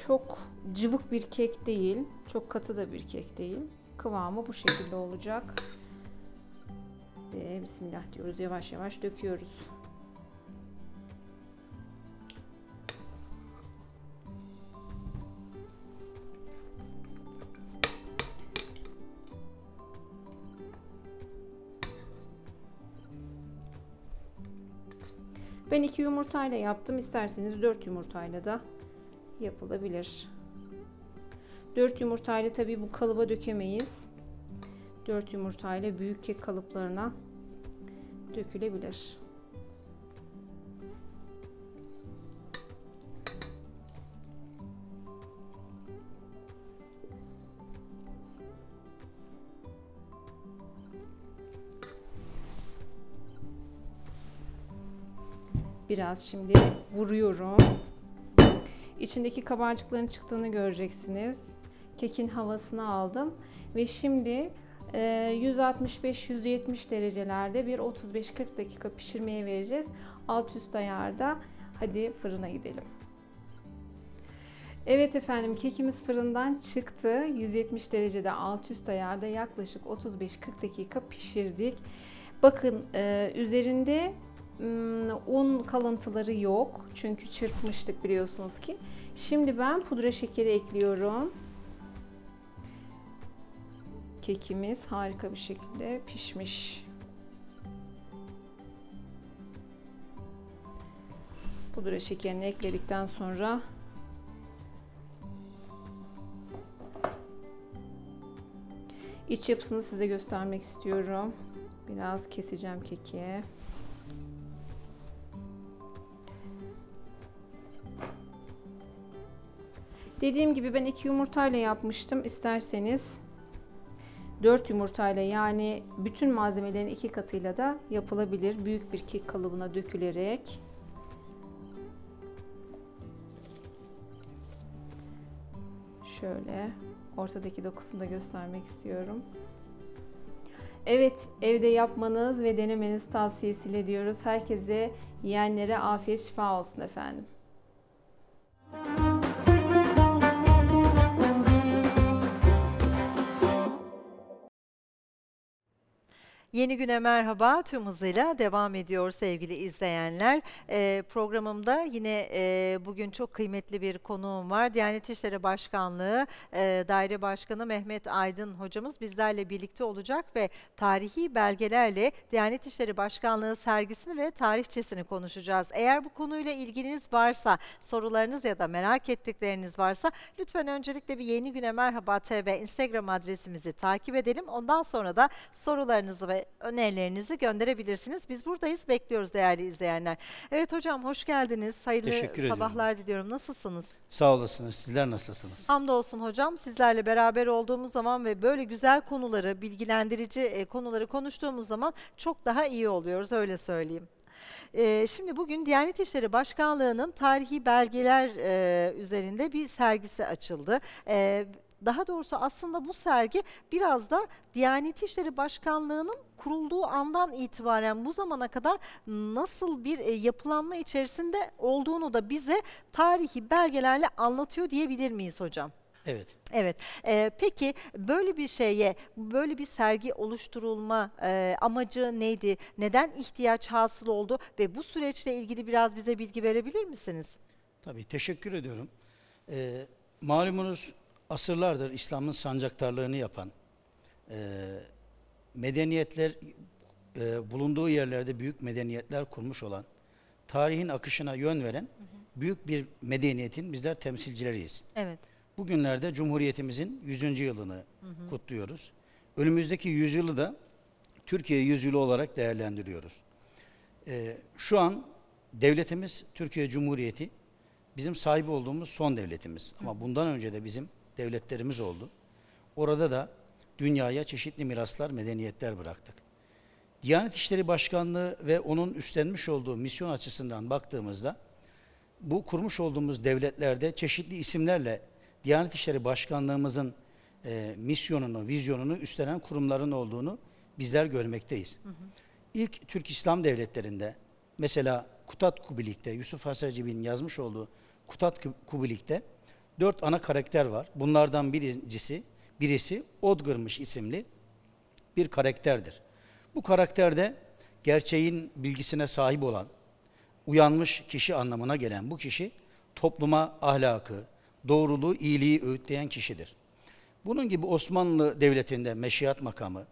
Çok cıvık bir kek değil. Çok katı da bir kek değil. Kıvamı bu şekilde olacak. Ve bismillah diyoruz. Yavaş yavaş döküyoruz. Ben 2 yumurtayla yaptım. İsterseniz 4 yumurtayla da yapılabilir. 4 yumurtayla tabi bu kalıba dökemeyiz. 4 yumurtayla büyük kek kalıplarına dökülebilir. Biraz şimdi vuruyorum. İçindeki kabarcıkların çıktığını göreceksiniz. Kekin havasını aldım. Ve şimdi 165-170 e, derecelerde bir 35-40 dakika pişirmeye vereceğiz. Alt üst ayarda. Hadi fırına gidelim. Evet efendim kekimiz fırından çıktı. 170 derecede alt üst ayarda yaklaşık 35-40 dakika pişirdik. Bakın e, üzerinde Hmm, un kalıntıları yok. Çünkü çırpmıştık biliyorsunuz ki. Şimdi ben pudra şekeri ekliyorum. Kekimiz harika bir şekilde pişmiş. Pudra şekerini ekledikten sonra iç yapısını size göstermek istiyorum. Biraz keseceğim keki. Dediğim gibi ben 2 yumurtayla yapmıştım. İsterseniz 4 yumurtayla yani bütün malzemelerin iki katıyla da yapılabilir. Büyük bir kek kalıbına dökülerek. Şöyle ortadaki dokusunu da göstermek istiyorum. Evet, evde yapmanız ve denemeniz tavsiyesiyle diyoruz. Herkese yiyenlere afiyet şifa olsun efendim. Yeni güne merhaba tüm hızıyla devam ediyor sevgili izleyenler. E, programımda yine e, bugün çok kıymetli bir konuğum var. Diyanet İşleri Başkanlığı e, Daire Başkanı Mehmet Aydın hocamız bizlerle birlikte olacak ve tarihi belgelerle Diyanet İşleri Başkanlığı sergisini ve tarihçesini konuşacağız. Eğer bu konuyla ilginiz varsa, sorularınız ya da merak ettikleriniz varsa lütfen öncelikle bir Yeni Güne Merhaba TV Instagram adresimizi takip edelim. Ondan sonra da sorularınızı ve önerilerinizi gönderebilirsiniz. Biz buradayız, bekliyoruz değerli izleyenler. Evet hocam hoş geldiniz. Hayırlı Teşekkür sabahlar ediyorum. diliyorum. Nasılsınız? Sağ olasınız. Sizler nasılsınız? Hamdolsun hocam. Sizlerle beraber olduğumuz zaman ve böyle güzel konuları, bilgilendirici e, konuları konuştuğumuz zaman çok daha iyi oluyoruz öyle söyleyeyim. E, şimdi bugün Diyanet İşleri Başkanlığı'nın tarihi belgeler e, üzerinde bir sergisi açıldı. E, daha doğrusu aslında bu sergi biraz da Diyanet İşleri Başkanlığı'nın kurulduğu andan itibaren bu zamana kadar nasıl bir e, yapılanma içerisinde olduğunu da bize tarihi belgelerle anlatıyor diyebilir miyiz hocam? Evet. Evet. Ee, peki böyle bir şeye, böyle bir sergi oluşturulma e, amacı neydi? Neden ihtiyaç hasıl oldu ve bu süreçle ilgili biraz bize bilgi verebilir misiniz? Tabii teşekkür ediyorum. Ee, malumunuz asırlardır İslam'ın sancaktarlığını yapan e, medeniyetler e, bulunduğu yerlerde büyük medeniyetler kurmuş olan tarihin akışına yön veren büyük bir medeniyetin bizler temsilcileriyiz. Evet. Bugünlerde Cumhuriyetimizin 100. yılını hı hı. kutluyoruz. Önümüzdeki yüzyılı da Türkiye yüzyılı olarak değerlendiriyoruz. Ee, şu an devletimiz Türkiye Cumhuriyeti bizim sahip olduğumuz son devletimiz. Ama bundan önce de bizim devletlerimiz oldu. Orada da dünyaya çeşitli miraslar, medeniyetler bıraktık. Diyanet İşleri Başkanlığı ve onun üstlenmiş olduğu misyon açısından baktığımızda bu kurmuş olduğumuz devletlerde çeşitli isimlerle Diyanet İşleri Başkanlığımızın e, misyonunu, vizyonunu üstlenen kurumların olduğunu bizler görmekteyiz. Hı hı. İlk Türk İslam Devletleri'nde mesela Kutat Kubilik'te, Yusuf Hasar Cebi'nin yazmış olduğu Kutat Kubilik'te dört ana karakter var. Bunlardan birincisi, birisi Odgırmış isimli bir karakterdir. Bu karakterde gerçeğin bilgisine sahip olan, uyanmış kişi anlamına gelen bu kişi topluma ahlakı, doğruluğu, iyiliği öğütleyen kişidir. Bunun gibi Osmanlı Devleti'nde meşiyat makamı,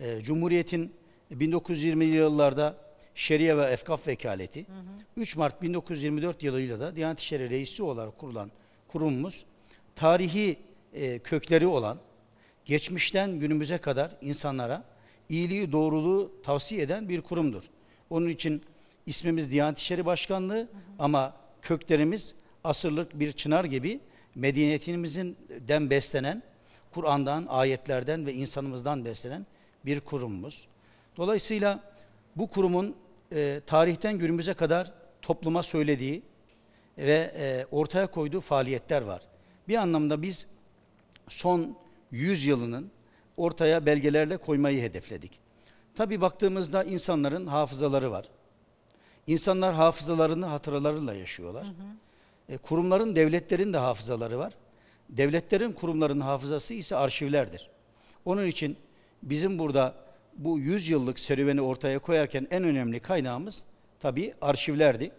e, Cumhuriyet'in 1920'li yıllarda Şeriye ve Efkaf Vekaleti, hı hı. 3 Mart 1924 yılıyla da Diyanet İşleri Reisi olarak kurulan kurumumuz tarihi e, kökleri olan geçmişten günümüze kadar insanlara iyiliği, doğruluğu tavsiye eden bir kurumdur. Onun için ismimiz Diyanet İşleri Başkanlığı ama köklerimiz asırlık bir çınar gibi medeniyetimizden beslenen, Kur'an'dan, ayetlerden ve insanımızdan beslenen bir kurumumuz. Dolayısıyla bu kurumun e, tarihten günümüze kadar topluma söylediği, ve e, ortaya koyduğu faaliyetler var. Bir anlamda biz son 100 yılının ortaya belgelerle koymayı hedefledik. Tabi baktığımızda insanların hafızaları var. İnsanlar hafızalarını hatıralarıyla yaşıyorlar. Hı hı. E, kurumların, devletlerin de hafızaları var. Devletlerin, kurumların hafızası ise arşivlerdir. Onun için bizim burada bu 100 yıllık serüveni ortaya koyarken en önemli kaynağımız tabi arşivlerdi.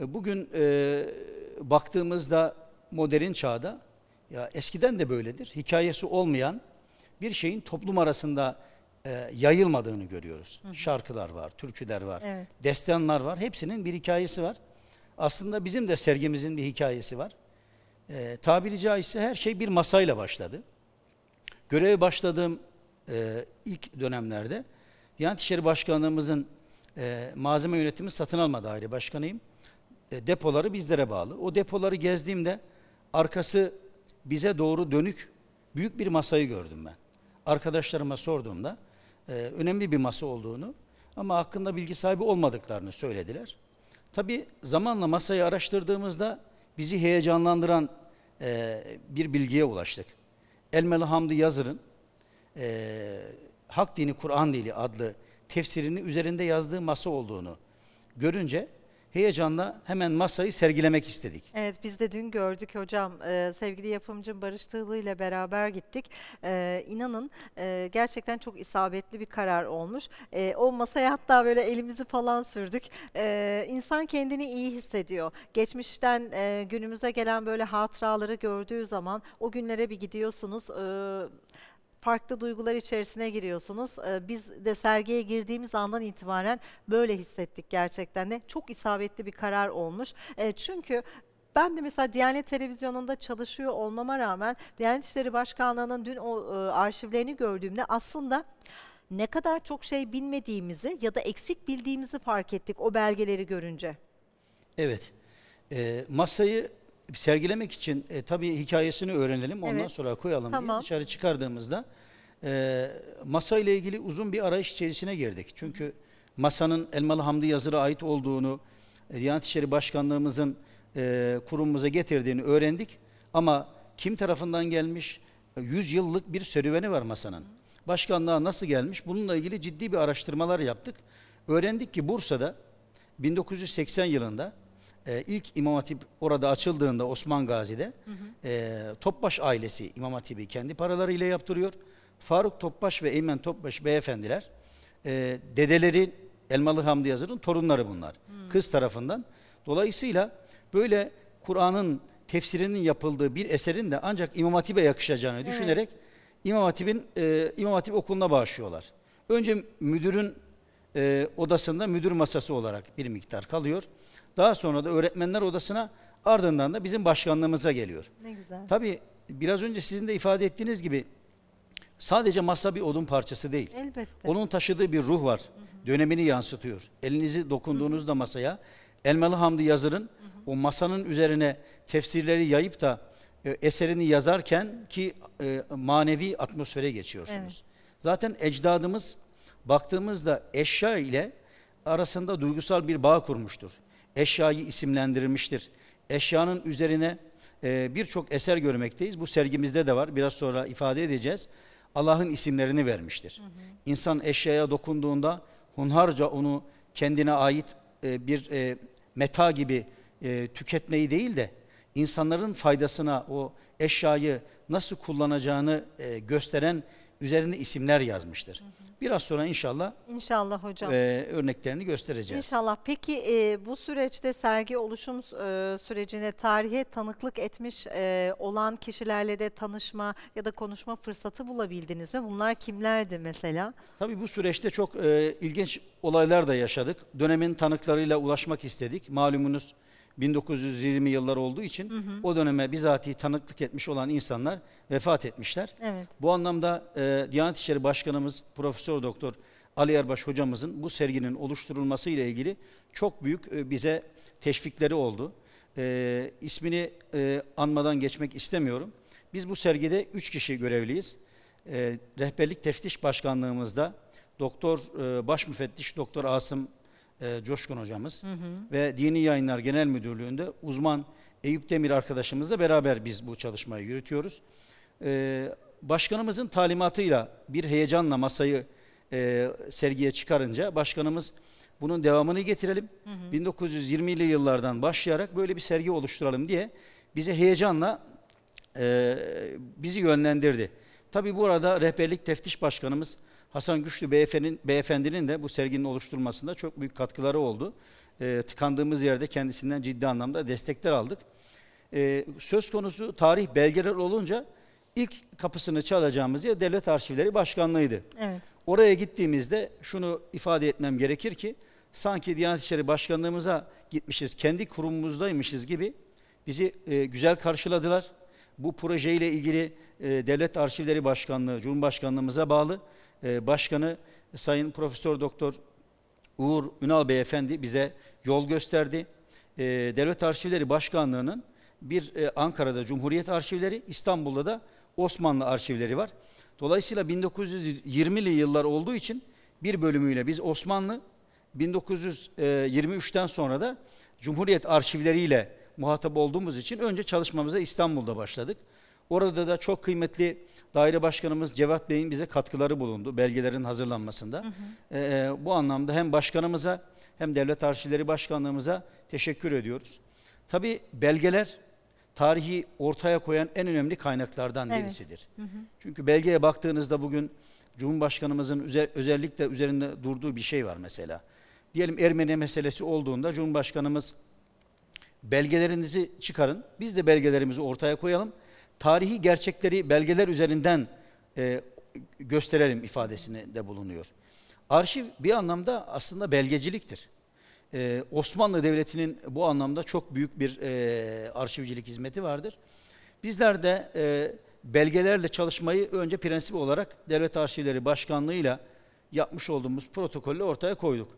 E, bugün e, baktığımızda modern çağda ya eskiden de böyledir. Hikayesi olmayan bir şeyin toplum arasında e, yayılmadığını görüyoruz. Hı hı. Şarkılar var, türküler var, evet. destanlar var. Hepsinin bir hikayesi var. Aslında bizim de sergimizin bir hikayesi var. E, tabiri caizse her şey bir masayla başladı. Göreve başladığım e, ilk dönemlerde Diyanet İşleri Başkanlığımızın e, malzeme yönetimi satın alma daire başkanıyım. E, depoları bizlere bağlı. O depoları gezdiğimde arkası bize doğru dönük büyük bir masayı gördüm ben. Arkadaşlarıma sorduğumda e, önemli bir masa olduğunu ama hakkında bilgi sahibi olmadıklarını söylediler. Tabi zamanla masayı araştırdığımızda bizi heyecanlandıran e, bir bilgiye ulaştık. Elmalı Hamdi Yazır'ın e, Hak Dini Kur'an Dili adlı tefsirini üzerinde yazdığı masa olduğunu görünce heyecanla hemen masayı sergilemek istedik. Evet biz de dün gördük hocam e, sevgili yapımcım Barış Tığlı ile beraber gittik. E, inanın e, gerçekten çok isabetli bir karar olmuş. E, o masaya hatta böyle elimizi falan sürdük. E, insan kendini iyi hissediyor. Geçmişten e, günümüze gelen böyle hatıraları gördüğü zaman o günlere bir gidiyorsunuz. E, farklı duygular içerisine giriyorsunuz. Ee, biz de sergiye girdiğimiz andan itibaren böyle hissettik gerçekten de. Çok isabetli bir karar olmuş. Ee, çünkü ben de mesela Diyanet Televizyonu'nda çalışıyor olmama rağmen Diyanet İşleri Başkanlığı'nın dün o e, arşivlerini gördüğümde aslında ne kadar çok şey bilmediğimizi ya da eksik bildiğimizi fark ettik o belgeleri görünce. Evet. E, masayı sergilemek için e, tabii hikayesini öğrenelim ondan evet. sonra koyalım tamam. diye dışarı çıkardığımızda e, masa ile ilgili uzun bir arayış içerisine girdik. Çünkü masanın Elmalı Hamdi Yazır'a ait olduğunu e, Diyanet İşleri Başkanlığımızın e, kurumumuza getirdiğini öğrendik. Ama kim tarafından gelmiş 100 e, yıllık bir serüveni var masanın. Başkanlığa nasıl gelmiş bununla ilgili ciddi bir araştırmalar yaptık. Öğrendik ki Bursa'da 1980 yılında e, ilk İmam Hatip orada açıldığında Osman Gazi'de hı hı. E, Topbaş ailesi İmam Hatip'i kendi paralarıyla yaptırıyor. Faruk Topbaş ve Eymen Topbaş beyefendiler e, dedeleri Elmalı Hamdi Yazır'ın torunları bunlar. Hı. Hmm. Kız tarafından. Dolayısıyla böyle Kur'an'ın tefsirinin yapıldığı bir eserin de ancak İmam Hatip'e yakışacağını evet. düşünerek İmam Hatip'in e, İmam Hatip okuluna bağışlıyorlar. Önce müdürün e, odasında müdür masası olarak bir miktar kalıyor. Daha sonra da öğretmenler odasına ardından da bizim başkanlığımıza geliyor. Ne güzel. Tabii biraz önce sizin de ifade ettiğiniz gibi sadece masa bir odun parçası değil. Elbette. Onun taşıdığı bir ruh var. Hı hı. Dönemini yansıtıyor. Elinizi dokunduğunuzda masaya Elmalı Hamdi Yazır'ın hı hı. o masanın üzerine tefsirleri yayıp da e, eserini yazarken ki e, manevi atmosfere geçiyorsunuz. Evet. Zaten ecdadımız baktığımızda eşya ile arasında duygusal bir bağ kurmuştur eşyayı isimlendirmiştir. Eşyanın üzerine e, birçok eser görmekteyiz. Bu sergimizde de var. Biraz sonra ifade edeceğiz. Allah'ın isimlerini vermiştir. Hı hı. İnsan eşyaya dokunduğunda hunharca onu kendine ait e, bir e, meta gibi e, tüketmeyi değil de insanların faydasına o eşyayı nasıl kullanacağını e, gösteren üzerinde isimler yazmıştır. Hı hı. Biraz sonra inşallah İnşallah hocam. E, örneklerini göstereceğiz. İnşallah. Peki e, bu süreçte sergi oluşum e, sürecine tarihe tanıklık etmiş e, olan kişilerle de tanışma ya da konuşma fırsatı bulabildiniz mi? Bunlar kimlerdi mesela? Tabii bu süreçte çok e, ilginç olaylar da yaşadık. Dönemin tanıklarıyla ulaşmak istedik. Malumunuz 1920 yıllar olduğu için hı hı. o döneme bizatihi tanıklık etmiş olan insanlar vefat etmişler. Evet. Bu anlamda e, Diyanet İşleri Başkanımız Profesör Doktor Ali Erbaş hocamızın bu serginin oluşturulması ile ilgili çok büyük e, bize teşvikleri oldu. E, ismini e, anmadan geçmek istemiyorum. Biz bu sergide 3 kişi görevliyiz. E, Rehberlik Teftiş Başkanlığımızda Doktor e, Baş Müfettiş Doktor Asım e, Coşkun hocamız hı hı. ve Dini Yayınlar Genel Müdürlüğü'nde uzman Eyüp Demir arkadaşımızla beraber biz bu çalışmayı yürütüyoruz. E, başkanımızın talimatıyla bir heyecanla masayı e, sergiye çıkarınca başkanımız bunun devamını getirelim. Hı hı. 1920'li yıllardan başlayarak böyle bir sergi oluşturalım diye bize heyecanla e, bizi yönlendirdi. Tabi bu arada rehberlik teftiş başkanımız Hasan Güçlü beyefendinin, beyefendinin de bu serginin oluşturmasında çok büyük katkıları oldu. E, tıkandığımız yerde kendisinden ciddi anlamda destekler aldık. E, söz konusu tarih belgeler olunca ilk kapısını çalacağımız yer Devlet Arşivleri Başkanlığı'ydı. Evet. Oraya gittiğimizde şunu ifade etmem gerekir ki sanki Diyanet İşleri Başkanlığımıza gitmişiz, kendi kurumumuzdaymışız gibi bizi e, güzel karşıladılar. Bu projeyle ilgili e, Devlet Arşivleri Başkanlığı, Cumhurbaşkanlığımıza bağlı e, başkanı Sayın Profesör Doktor Uğur Ünal Beyefendi bize yol gösterdi. E, Devlet Arşivleri Başkanlığı'nın bir e, Ankara'da Cumhuriyet Arşivleri, İstanbul'da da Osmanlı Arşivleri var. Dolayısıyla 1920'li yıllar olduğu için bir bölümüyle biz Osmanlı, 1923'ten sonra da Cumhuriyet Arşivleri ile muhatap olduğumuz için önce çalışmamıza İstanbul'da başladık. Orada da çok kıymetli daire başkanımız Cevat Bey'in bize katkıları bulundu belgelerin hazırlanmasında. Hı hı. Ee, e, bu anlamda hem başkanımıza hem Devlet Arşivleri Başkanlığımıza teşekkür ediyoruz. Tabi belgeler tarihi ortaya koyan en önemli kaynaklardan evet. birisidir. Hı hı. Çünkü belgeye baktığınızda bugün Cumhurbaşkanımızın özellikle üzerinde durduğu bir şey var mesela. Diyelim Ermeni meselesi olduğunda Cumhurbaşkanımız belgelerinizi çıkarın, biz de belgelerimizi ortaya koyalım tarihi gerçekleri belgeler üzerinden e, gösterelim ifadesini de bulunuyor. Arşiv bir anlamda aslında belgeciliktir. Ee, Osmanlı Devleti'nin bu anlamda çok büyük bir e, arşivcilik hizmeti vardır. Bizler de e, belgelerle çalışmayı önce prensip olarak Devlet Arşivleri Başkanlığı'yla yapmış olduğumuz protokolle ortaya koyduk.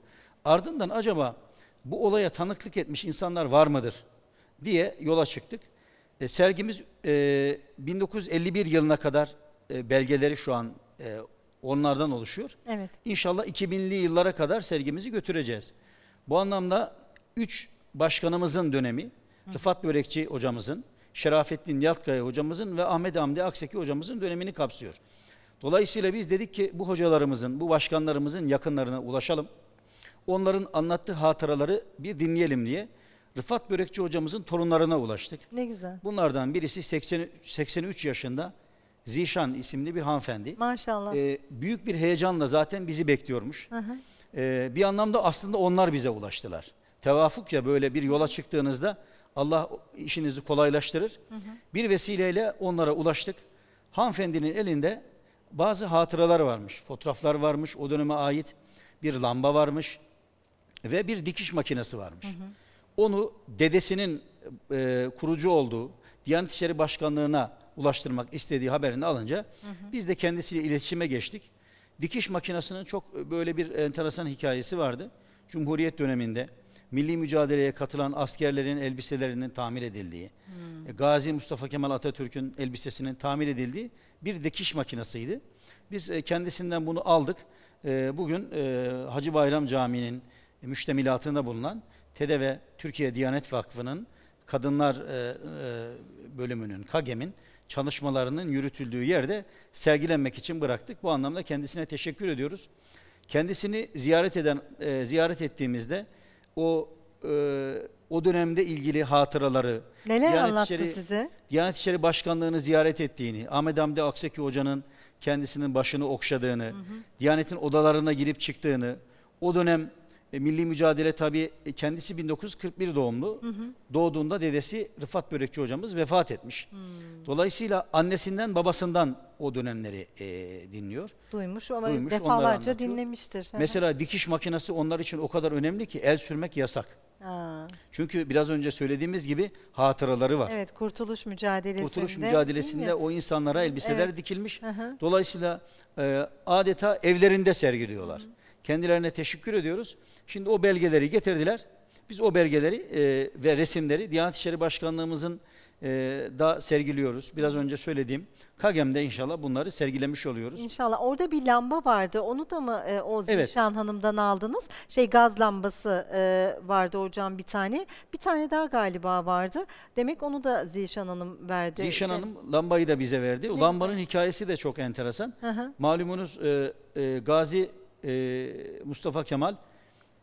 Ardından acaba bu olaya tanıklık etmiş insanlar var mıdır diye yola çıktık. E, sergimiz 1951 e, yılına kadar e, belgeleri şu an onlardan oluşuyor. Evet. İnşallah 2000'li yıllara kadar sergimizi götüreceğiz. Bu anlamda 3 başkanımızın dönemi, Rıfat Börekçi hocamızın, Şerafettin Yaltkaya hocamızın ve Ahmet Amdi Akseki hocamızın dönemini kapsıyor. Dolayısıyla biz dedik ki bu hocalarımızın, bu başkanlarımızın yakınlarına ulaşalım. Onların anlattığı hatıraları bir dinleyelim diye Rıfat Börekçi hocamızın torunlarına ulaştık. Ne güzel. Bunlardan birisi 80, 83 yaşında Zişan isimli bir hanımefendi. Maşallah. Ee, büyük bir heyecanla zaten bizi bekliyormuş. Hı hı. Ee, bir anlamda aslında onlar bize ulaştılar. Tevafuk ya böyle bir yola çıktığınızda Allah işinizi kolaylaştırır. Hı hı. Bir vesileyle onlara ulaştık. Hanımefendinin elinde bazı hatıralar varmış, fotoğraflar varmış, o döneme ait bir lamba varmış ve bir dikiş makinesi varmış. Hı hı onu dedesinin e, kurucu olduğu Diyanet İşleri Başkanlığı'na ulaştırmak istediği haberini alınca hı hı. biz de kendisiyle iletişime geçtik. Dikiş makinesinin çok e, böyle bir enteresan hikayesi vardı. Cumhuriyet döneminde milli mücadeleye katılan askerlerin elbiselerinin tamir edildiği, hmm. E, Gazi Mustafa Kemal Atatürk'ün elbisesinin tamir edildiği bir dikiş makinesiydi. Biz e, kendisinden bunu aldık. Bugün Hacı Bayram Camii'nin müştemilatında bulunan TEDEVE Türkiye Diyanet Vakfı'nın kadınlar e, e, bölümünün, KAGEM'in çalışmalarının yürütüldüğü yerde sergilenmek için bıraktık. Bu anlamda kendisine teşekkür ediyoruz. Kendisini ziyaret eden e, ziyaret ettiğimizde o o dönemde ilgili hatıraları neler Diyanet anlattı İşleri, size? Diyanet İşleri Başkanlığı'nı ziyaret ettiğini, Ahmet Hamdi Akseki Hoca'nın kendisinin başını okşadığını, hı hı. Diyanet'in odalarına girip çıktığını, o dönem e, milli mücadele tabii e, kendisi 1941 doğumlu. Hı hı. Doğduğunda dedesi Rıfat Börekçi hocamız vefat etmiş. Hı. Dolayısıyla annesinden babasından o dönemleri e, dinliyor. Duymuş ama Duymuş, defalarca dinlemiştir. Mesela dikiş makinesi onlar için o kadar önemli ki el sürmek yasak. Ha. Çünkü biraz önce söylediğimiz gibi hatıraları var. Evet, kurtuluş mücadelesinde. Kurtuluş mücadelesinde o insanlara elbiseler evet. dikilmiş. Hı hı. Dolayısıyla e, adeta evlerinde sergiliyorlar. Hı hı. Kendilerine teşekkür ediyoruz. Şimdi o belgeleri getirdiler. Biz o belgeleri e, ve resimleri Diyanet İşleri Başkanlığımızın e, da sergiliyoruz. Biraz önce söylediğim Kagem'de inşallah bunları sergilemiş oluyoruz. İnşallah. Orada bir lamba vardı. Onu da mı e, Oğuz evet. Hanım'dan aldınız? Şey gaz lambası e, vardı hocam bir tane. Bir tane daha galiba vardı. Demek onu da Zişan Hanım verdi. Zişan şey. Hanım lambayı da bize verdi. Ne Lambanın güzel. hikayesi de çok enteresan. Hı hı. Malumunuz e, e, Gazi e, Mustafa Kemal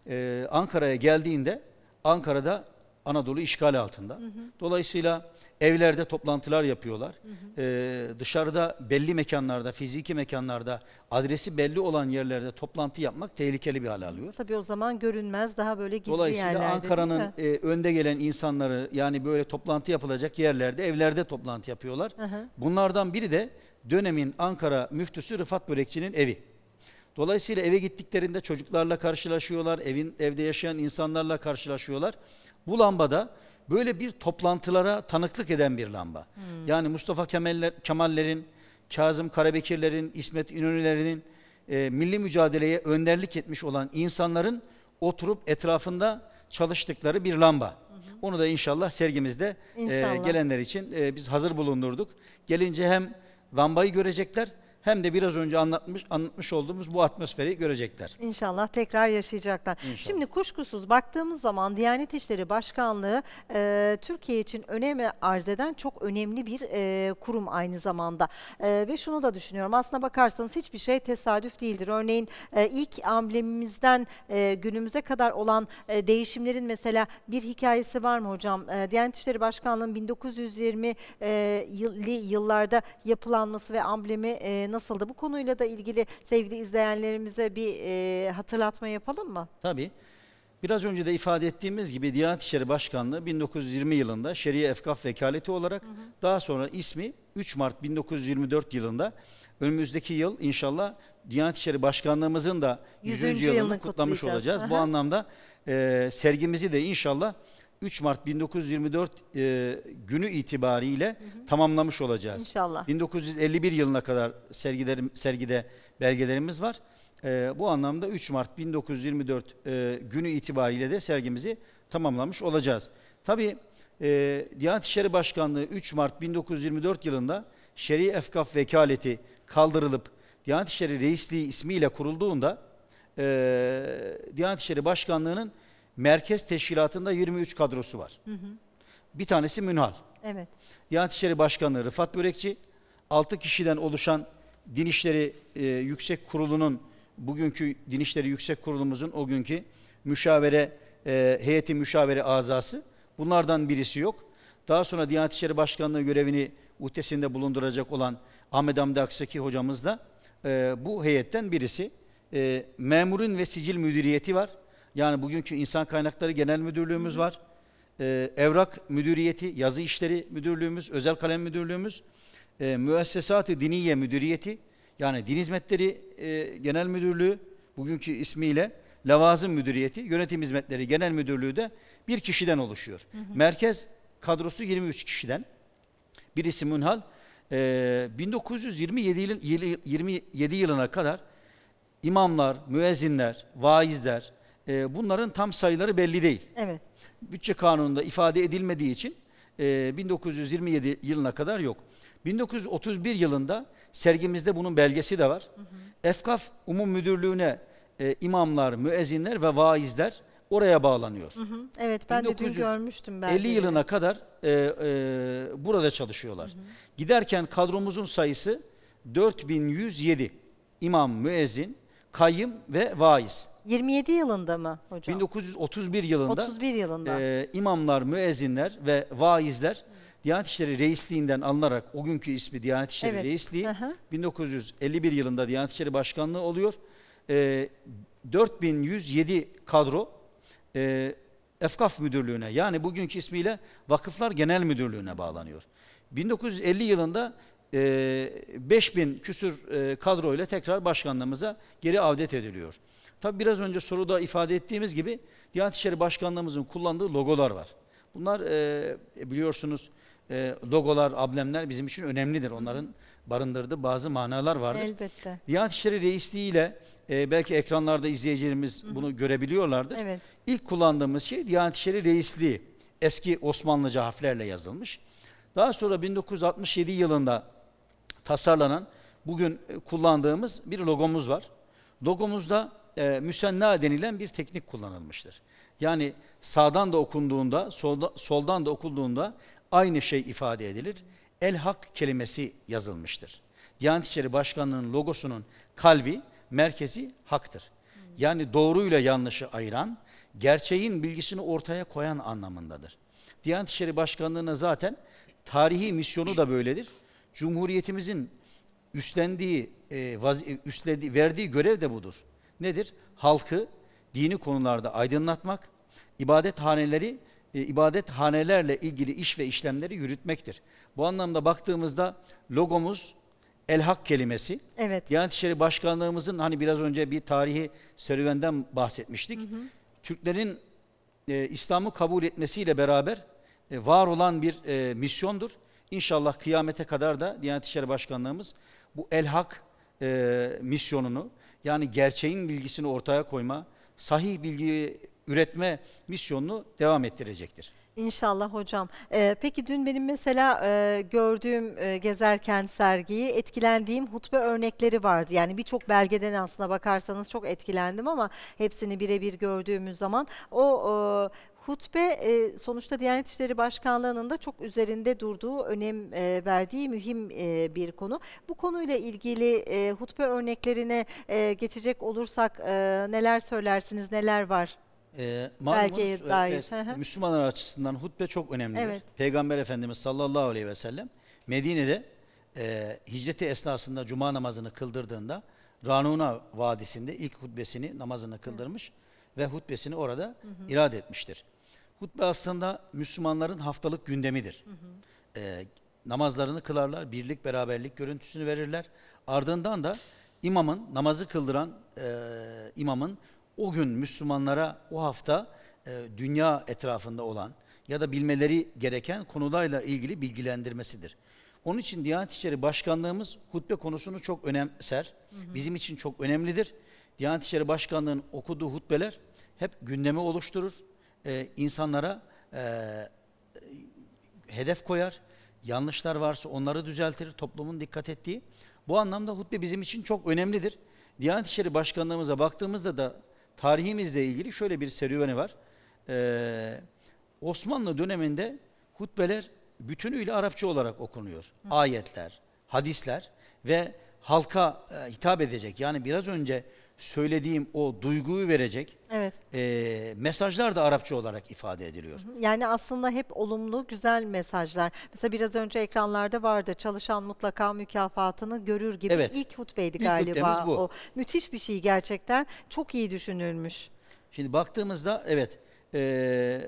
e, Ankara'ya geldiğinde Ankara'da Anadolu işgal altında. Hı hı. Dolayısıyla evlerde toplantılar yapıyorlar. Hı hı. Ee, dışarıda belli mekanlarda, fiziki mekanlarda adresi belli olan yerlerde toplantı yapmak tehlikeli bir hal alıyor. Tabii o zaman görünmez daha böyle gizli Dolayısıyla yerlerde. Dolayısıyla Ankara'nın e, önde gelen insanları yani böyle toplantı yapılacak yerlerde, evlerde toplantı yapıyorlar. Hı hı. Bunlardan biri de dönemin Ankara müftüsü Rıfat Börekçi'nin evi. Dolayısıyla eve gittiklerinde çocuklarla karşılaşıyorlar, evin evde yaşayan insanlarla karşılaşıyorlar. Bu lambada böyle bir toplantılara tanıklık eden bir lamba. Hmm. Yani Mustafa Kemaller, Kemallerin, Kazım Karabekirlerin, İsmet İnönülerinin e, milli mücadeleye önderlik etmiş olan insanların oturup etrafında çalıştıkları bir lamba. Onu da inşallah sergimizde e, inşallah. E, gelenler için e, biz hazır bulundurduk. Gelince hem lambayı görecekler hem de biraz önce anlatmış anlatmış olduğumuz bu atmosferi görecekler. İnşallah tekrar yaşayacaklar. İnşallah. Şimdi kuşkusuz baktığımız zaman Diyanet İşleri Başkanlığı e, Türkiye için önemi arz eden çok önemli bir e, kurum aynı zamanda. E, ve şunu da düşünüyorum aslında bakarsanız hiçbir şey tesadüf değildir. Örneğin e, ilk amblemimizden e, günümüze kadar olan e, değişimlerin mesela bir hikayesi var mı hocam? E, Diyanet İşleri Başkanlığı'nın 1920'li e, yıllarda yapılanması ve amblemi e, nasıldı? Bu konuyla da ilgili sevgili izleyenlerimize bir e, hatırlatma yapalım mı? Tabii. Biraz önce de ifade ettiğimiz gibi Diyanet İşleri Başkanlığı 1920 yılında Şeria Efkaf Vekaleti olarak hı hı. daha sonra ismi 3 Mart 1924 yılında önümüzdeki yıl inşallah Diyanet İşleri Başkanlığımızın da 100. 100. yılını kutlamış olacağız. Hı hı. Bu anlamda e, sergimizi de inşallah 3 Mart 1924 e, günü itibariyle hı hı. tamamlamış olacağız. İnşallah. 1951 yılına kadar sergilerim, sergide belgelerimiz var. E, bu anlamda 3 Mart 1924 e, günü itibariyle de sergimizi tamamlamış olacağız. Tabii e, Diyanet İşleri Başkanlığı 3 Mart 1924 yılında Şer'i Efkaf Vekaleti kaldırılıp Diyanet İşleri Reisliği ismiyle kurulduğunda e, Diyanet İşleri Başkanlığı'nın merkez teşkilatında 23 kadrosu var. Hı hı. Bir tanesi Münhal. Evet. Diyanet İşleri Başkanı Rıfat Börekçi, 6 kişiden oluşan Din İşleri e, Yüksek Kurulu'nun, bugünkü Din İşleri Yüksek Kurulumuzun o günkü müşavere, e, heyeti müşavere azası. Bunlardan birisi yok. Daha sonra Diyanet İşleri Başkanlığı görevini uhdesinde bulunduracak olan Ahmet Hamdi Aksaki hocamız da e, bu heyetten birisi. E, memurun ve sicil müdüriyeti var. Yani bugünkü insan Kaynakları Genel Müdürlüğümüz var. Ee, Evrak Müdüriyeti, Yazı işleri Müdürlüğümüz, Özel Kalem Müdürlüğümüz, e, Müessesat-ı Diniye Müdüriyeti, yani Din Hizmetleri e, Genel Müdürlüğü, bugünkü ismiyle Lavazım Müdüriyeti, Yönetim Hizmetleri Genel Müdürlüğü de bir kişiden oluşuyor. Hı hı. Merkez kadrosu 23 kişiden. Birisi Münhal. E, 1927 yıl, 27 yılına kadar imamlar, müezzinler, vaizler, e, bunların tam sayıları belli değil. Evet. Bütçe kanununda ifade edilmediği için e, 1927 yılına kadar yok. 1931 yılında sergimizde bunun belgesi de var. Hı hı. Efkaf Umum Müdürlüğü'ne e, imamlar, müezzinler ve vaizler oraya bağlanıyor. Hı hı. Evet ben de dün görmüştüm. Ben 50 yılına kadar e, e, burada çalışıyorlar. Hı hı. Giderken kadromuzun sayısı 4107 imam, müezzin, kayım ve vaiz. 27 yılında mı hocam? 1931 yılında, 31 yılında. E, imamlar, müezzinler ve vaizler Diyanet İşleri Reisliğinden alınarak o günkü ismi Diyanet İşleri evet. Reisliği hı hı. 1951 yılında Diyanet İşleri Başkanlığı oluyor. E, 4107 kadro e, Efkaf Müdürlüğü'ne yani bugünkü ismiyle Vakıflar Genel Müdürlüğü'ne bağlanıyor. 1950 yılında e, 5000 küsür e, kadro ile tekrar başkanlığımıza geri avdet ediliyor. Tabi biraz önce soruda ifade ettiğimiz gibi Diyanet İşleri Başkanlığımızın kullandığı logolar var. Bunlar e, e, biliyorsunuz e, logolar, ablemler bizim için önemlidir. Onların barındırdığı bazı manalar vardır. Elbette. Diyanet İşleri Reisliği ile belki ekranlarda izleyicilerimiz bunu görebiliyorlardır. Evet. İlk kullandığımız şey Diyanet İşleri Reisliği. Eski Osmanlıca harflerle yazılmış. Daha sonra 1967 yılında tasarlanan bugün kullandığımız bir logomuz var. Logomuzda e, müsenna denilen bir teknik kullanılmıştır. Yani sağdan da okunduğunda, solda, soldan da okunduğunda aynı şey ifade edilir. El Hak kelimesi yazılmıştır. Diyanet İşleri Başkanlığı'nın logosunun kalbi, merkezi haktır. Yani doğruyla yanlışı ayıran, gerçeğin bilgisini ortaya koyan anlamındadır. Diyanet İşleri Başkanlığı'na zaten tarihi misyonu da böyledir. Cumhuriyetimizin üstlendiği, e, üstlediği, verdiği görev de budur. Nedir? Halkı dini konularda aydınlatmak, ibadet haneleri e, ibadet hanelerle ilgili iş ve işlemleri yürütmektir. Bu anlamda baktığımızda logomuz El Hak kelimesi. Evet. Diyanet İşleri Başkanlığımızın hani biraz önce bir tarihi serüvenden bahsetmiştik. Hı hı. Türklerin e, İslam'ı kabul etmesiyle beraber e, var olan bir e, misyondur. İnşallah kıyamete kadar da Diyanet İşleri Başkanlığımız bu El Hak e, misyonunu, yani gerçeğin bilgisini ortaya koyma, sahih bilgiyi üretme misyonunu devam ettirecektir. İnşallah hocam. Ee, peki dün benim mesela e, gördüğüm e, gezerken sergiyi etkilendiğim hutbe örnekleri vardı. Yani birçok belgeden aslında bakarsanız çok etkilendim ama hepsini birebir gördüğümüz zaman o e, Hutbe e, sonuçta Diyanet İşleri Başkanlığı'nın da çok üzerinde durduğu, önem e, verdiği mühim e, bir konu. Bu konuyla ilgili e, hutbe örneklerine e, geçecek olursak e, neler söylersiniz, neler var? E, Belgeye dair. Evet, Müslümanlar açısından hutbe çok önemlidir. Evet. Peygamber Efendimiz sallallahu aleyhi ve sellem Medine'de e, hicreti esnasında cuma namazını kıldırdığında Ranuna Vadisi'nde ilk hutbesini namazını kıldırmış. Hı ve hutbesini orada hı hı. irade etmiştir. Hutbe aslında Müslümanların haftalık gündemidir. Hı hı. E, namazlarını kılarlar, birlik beraberlik görüntüsünü verirler. Ardından da imamın, namazı kıldıran e, imamın o gün Müslümanlara o hafta e, dünya etrafında olan ya da bilmeleri gereken konularla ilgili bilgilendirmesidir. Onun için Diyanet İşleri Başkanlığımız hutbe konusunu çok önemser. Hı hı. Bizim için çok önemlidir. Diyanet İşleri Başkanlığı'nın okuduğu hutbeler hep gündemi oluşturur e, insanlara e, hedef koyar. Yanlışlar varsa onları düzeltir. Toplumun dikkat ettiği. Bu anlamda hutbe bizim için çok önemlidir. Diyanet İşleri Başkanlığımıza baktığımızda da tarihimizle ilgili şöyle bir serüveni var. Ee, Osmanlı döneminde hutbeler bütünüyle Arapça olarak okunuyor. Hı. Ayetler, hadisler ve halka e, hitap edecek. Yani biraz önce söylediğim o duyguyu verecek evet. e, mesajlar da Arapça olarak ifade ediliyor. Yani aslında hep olumlu, güzel mesajlar. Mesela biraz önce ekranlarda vardı çalışan mutlaka mükafatını görür gibi evet. İlk hutbeydi ilk galiba bu. o. Müthiş bir şey gerçekten. Çok iyi düşünülmüş. Şimdi baktığımızda evet. E,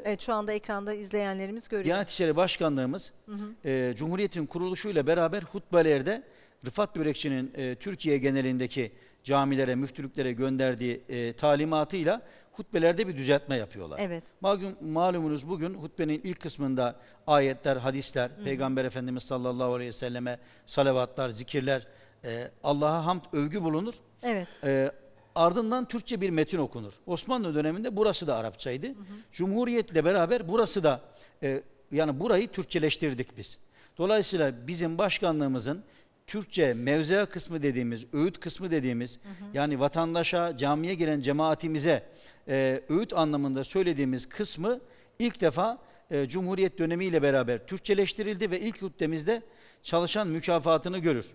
evet şu anda ekranda izleyenlerimiz görüyor. Diyanet İşleri Başkanlığımız hı hı. E, Cumhuriyet'in kuruluşuyla beraber hutbelerde Rıfat Börekçi'nin e, Türkiye genelindeki camilere, müftülüklere gönderdiği e, talimatıyla hutbelerde bir düzeltme yapıyorlar. Evet. Malum, malumunuz bugün hutbenin ilk kısmında ayetler, hadisler, Hı. Peygamber Efendimiz sallallahu aleyhi ve selleme salavatlar, zikirler, e, Allah'a hamd, övgü bulunur. Evet. E, ardından Türkçe bir metin okunur. Osmanlı döneminde burası da Arapçaydı. Hı hı. Cumhuriyetle beraber burası da e, yani burayı Türkçeleştirdik biz. Dolayısıyla bizim başkanlığımızın Türkçe mevze kısmı dediğimiz, öğüt kısmı dediğimiz hı hı. yani vatandaşa, camiye gelen cemaatimize e, öğüt anlamında söylediğimiz kısmı ilk defa e, Cumhuriyet dönemiyle beraber Türkçeleştirildi ve ilk hutbemizde çalışan mükafatını görür.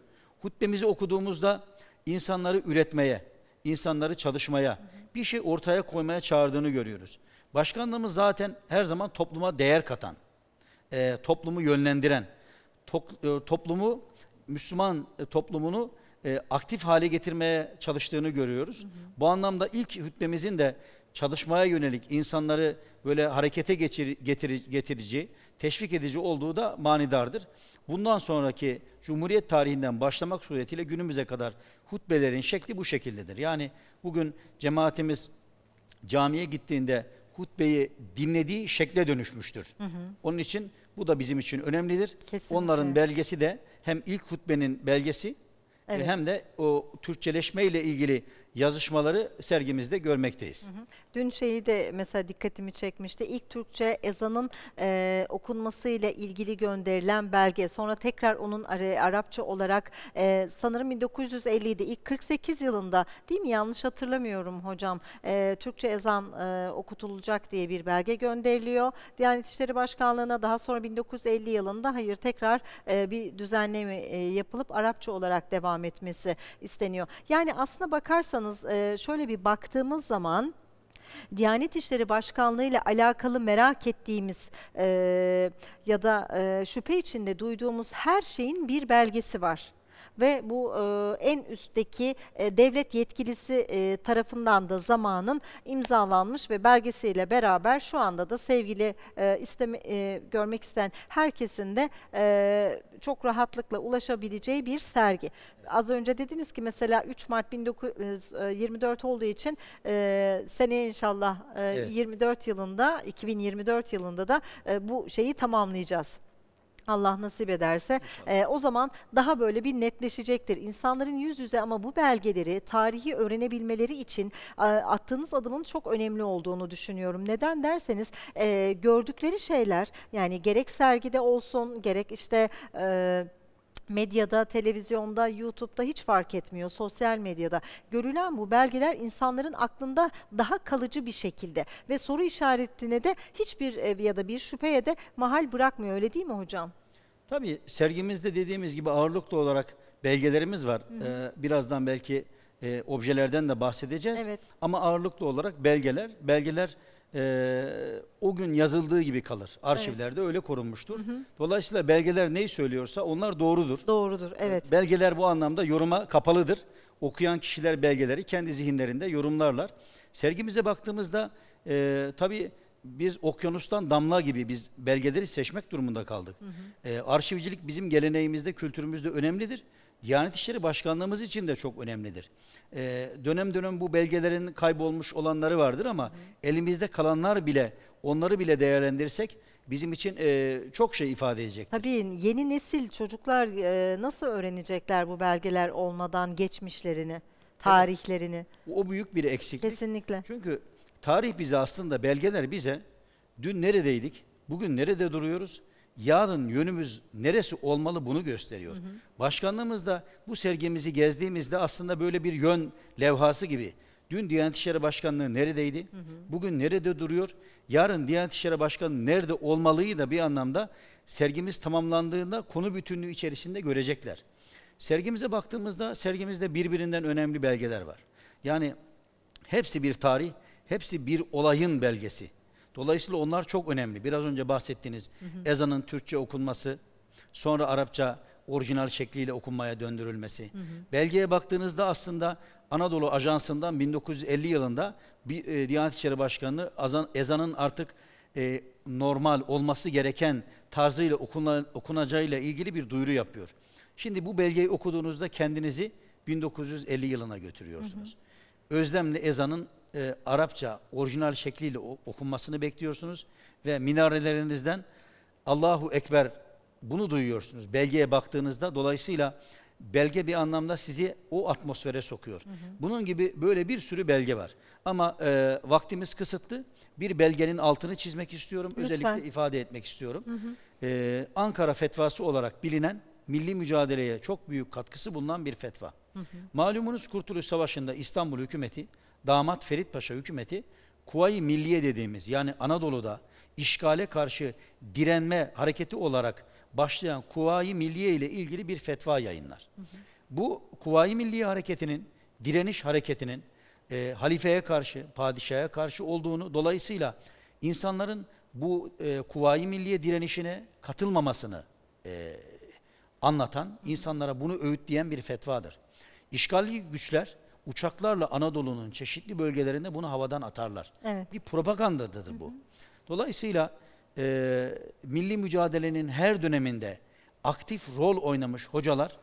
Hutbemizi okuduğumuzda insanları üretmeye, insanları çalışmaya, hı hı. bir şey ortaya koymaya çağırdığını görüyoruz. Başkanlığımız zaten her zaman topluma değer katan, e, toplumu yönlendiren, tok, e, toplumu Müslüman e, toplumunu e, aktif hale getirmeye çalıştığını görüyoruz. Hı hı. Bu anlamda ilk hutbemizin de çalışmaya yönelik insanları böyle harekete geçir, getir, getirici, teşvik edici olduğu da manidardır. Bundan sonraki Cumhuriyet tarihinden başlamak suretiyle günümüze kadar hutbelerin şekli bu şekildedir. Yani bugün cemaatimiz camiye gittiğinde hutbeyi dinlediği şekle dönüşmüştür. Hı hı. Onun için bu da bizim için önemlidir. Kesinlikle. Onların belgesi de hem ilk hutbenin belgesi evet. E, hem de o Türkçeleşme ile ilgili yazışmaları sergimizde görmekteyiz. Hı hı. Dün şeyi de mesela dikkatimi çekmişti. İlk Türkçe ezanın e, okunmasıyla ilgili gönderilen belge. Sonra tekrar onun Arapça olarak e, sanırım 1957 ilk 48 yılında değil mi? Yanlış hatırlamıyorum hocam. E, Türkçe ezan e, okutulacak diye bir belge gönderiliyor. Diyanet İşleri Başkanlığı'na daha sonra 1950 yılında hayır tekrar e, bir düzenleme e, yapılıp Arapça olarak devam etmesi isteniyor. Yani aslına bakarsanız hatırlarsanız e, şöyle bir baktığımız zaman Diyanet İşleri Başkanlığı ile alakalı merak ettiğimiz e, ya da e, şüphe içinde duyduğumuz her şeyin bir belgesi var ve bu e, en üstteki e, devlet yetkilisi e, tarafından da zamanın imzalanmış ve belgesiyle beraber şu anda da sevgili e, isteme, e, görmek isteyen herkesin de e, çok rahatlıkla ulaşabileceği bir sergi. Az önce dediniz ki mesela 3 Mart 1924 olduğu için e, seneye inşallah e, evet. 24 yılında 2024 yılında da e, bu şeyi tamamlayacağız. Allah nasip ederse e, o zaman daha böyle bir netleşecektir. İnsanların yüz yüze ama bu belgeleri tarihi öğrenebilmeleri için e, attığınız adımın çok önemli olduğunu düşünüyorum. Neden derseniz e, gördükleri şeyler yani gerek sergide olsun gerek işte... E, medyada, televizyonda, YouTube'da hiç fark etmiyor sosyal medyada. Görülen bu belgeler insanların aklında daha kalıcı bir şekilde ve soru işaretine de hiçbir e, ya da bir şüpheye de mahal bırakmıyor öyle değil mi hocam? Tabii sergimizde dediğimiz gibi ağırlıklı olarak belgelerimiz var. Hı hı. Ee, birazdan belki e, objelerden de bahsedeceğiz. Evet. Ama ağırlıklı olarak belgeler, belgeler e, o gün yazıldığı gibi kalır. Arşivlerde evet. öyle korunmuştur. Hı hı. Dolayısıyla belgeler neyi söylüyorsa onlar doğrudur. Doğrudur, ee, evet. Belgeler bu anlamda yoruma kapalıdır. Okuyan kişiler belgeleri kendi zihinlerinde yorumlarlar. Sergimize baktığımızda e, tabii biz okyanustan damla gibi biz belgeleri seçmek durumunda kaldık. Hı hı. E, arşivcilik bizim geleneğimizde, kültürümüzde önemlidir. Diyanet İşleri Başkanlığımız için de çok önemlidir. Ee, dönem dönem bu belgelerin kaybolmuş olanları vardır ama Hı. elimizde kalanlar bile onları bile değerlendirsek bizim için e, çok şey ifade edecek. Tabii yeni nesil çocuklar e, nasıl öğrenecekler bu belgeler olmadan geçmişlerini, tarihlerini? Evet. O büyük bir eksiklik. Kesinlikle. Çünkü tarih bize aslında belgeler bize dün neredeydik, bugün nerede duruyoruz, yarın yönümüz neresi olmalı bunu gösteriyor. Hı hı. Başkanlığımız da bu sergimizi gezdiğimizde aslında böyle bir yön levhası gibi. Dün Diyanet İşleri Başkanlığı neredeydi? Hı hı. Bugün nerede duruyor? Yarın Diyanet İşleri Başkanı nerede olmalıyı da bir anlamda sergimiz tamamlandığında konu bütünlüğü içerisinde görecekler. Sergimize baktığımızda sergimizde birbirinden önemli belgeler var. Yani hepsi bir tarih, hepsi bir olayın belgesi. Dolayısıyla onlar çok önemli. Biraz önce bahsettiğiniz hı hı. ezanın Türkçe okunması, sonra Arapça orijinal şekliyle okunmaya döndürülmesi. Hı hı. Belgeye baktığınızda aslında Anadolu Ajansı'ndan 1950 yılında bir e, Diyanet İşleri Başkanı azan, ezanın artık e, normal olması gereken tarzıyla okuna, okunacağıyla ilgili bir duyuru yapıyor. Şimdi bu belgeyi okuduğunuzda kendinizi 1950 yılına götürüyorsunuz. Hı hı. Özlemle ezanın e, Arapça orijinal şekliyle okunmasını bekliyorsunuz ve minarelerinizden Allahu Ekber bunu duyuyorsunuz. Belgeye baktığınızda dolayısıyla belge bir anlamda sizi o atmosfere sokuyor. Hı hı. Bunun gibi böyle bir sürü belge var. Ama e, vaktimiz kısıtlı. Bir belgenin altını çizmek istiyorum. Lütfen. Özellikle ifade etmek istiyorum. Hı hı. E, Ankara fetvası olarak bilinen milli mücadeleye çok büyük katkısı bulunan bir fetva. Hı hı. Malumunuz Kurtuluş Savaşı'nda İstanbul hükümeti damat Ferit Paşa hükümeti Kuvayi Milliye dediğimiz yani Anadolu'da işgale karşı direnme hareketi olarak başlayan Kuvayi Milliye ile ilgili bir fetva yayınlar. Hı hı. Bu Kuvayi Milliye hareketinin, direniş hareketinin e, halifeye karşı, padişaha karşı olduğunu dolayısıyla insanların bu e, Kuvayi Milliye direnişine katılmamasını e, anlatan, insanlara bunu öğütleyen bir fetvadır. İşgalci güçler uçaklarla Anadolu'nun çeşitli bölgelerinde bunu havadan atarlar. Evet. Bir propagandadır bu. Dolayısıyla e, milli mücadelenin her döneminde aktif rol oynamış hocalar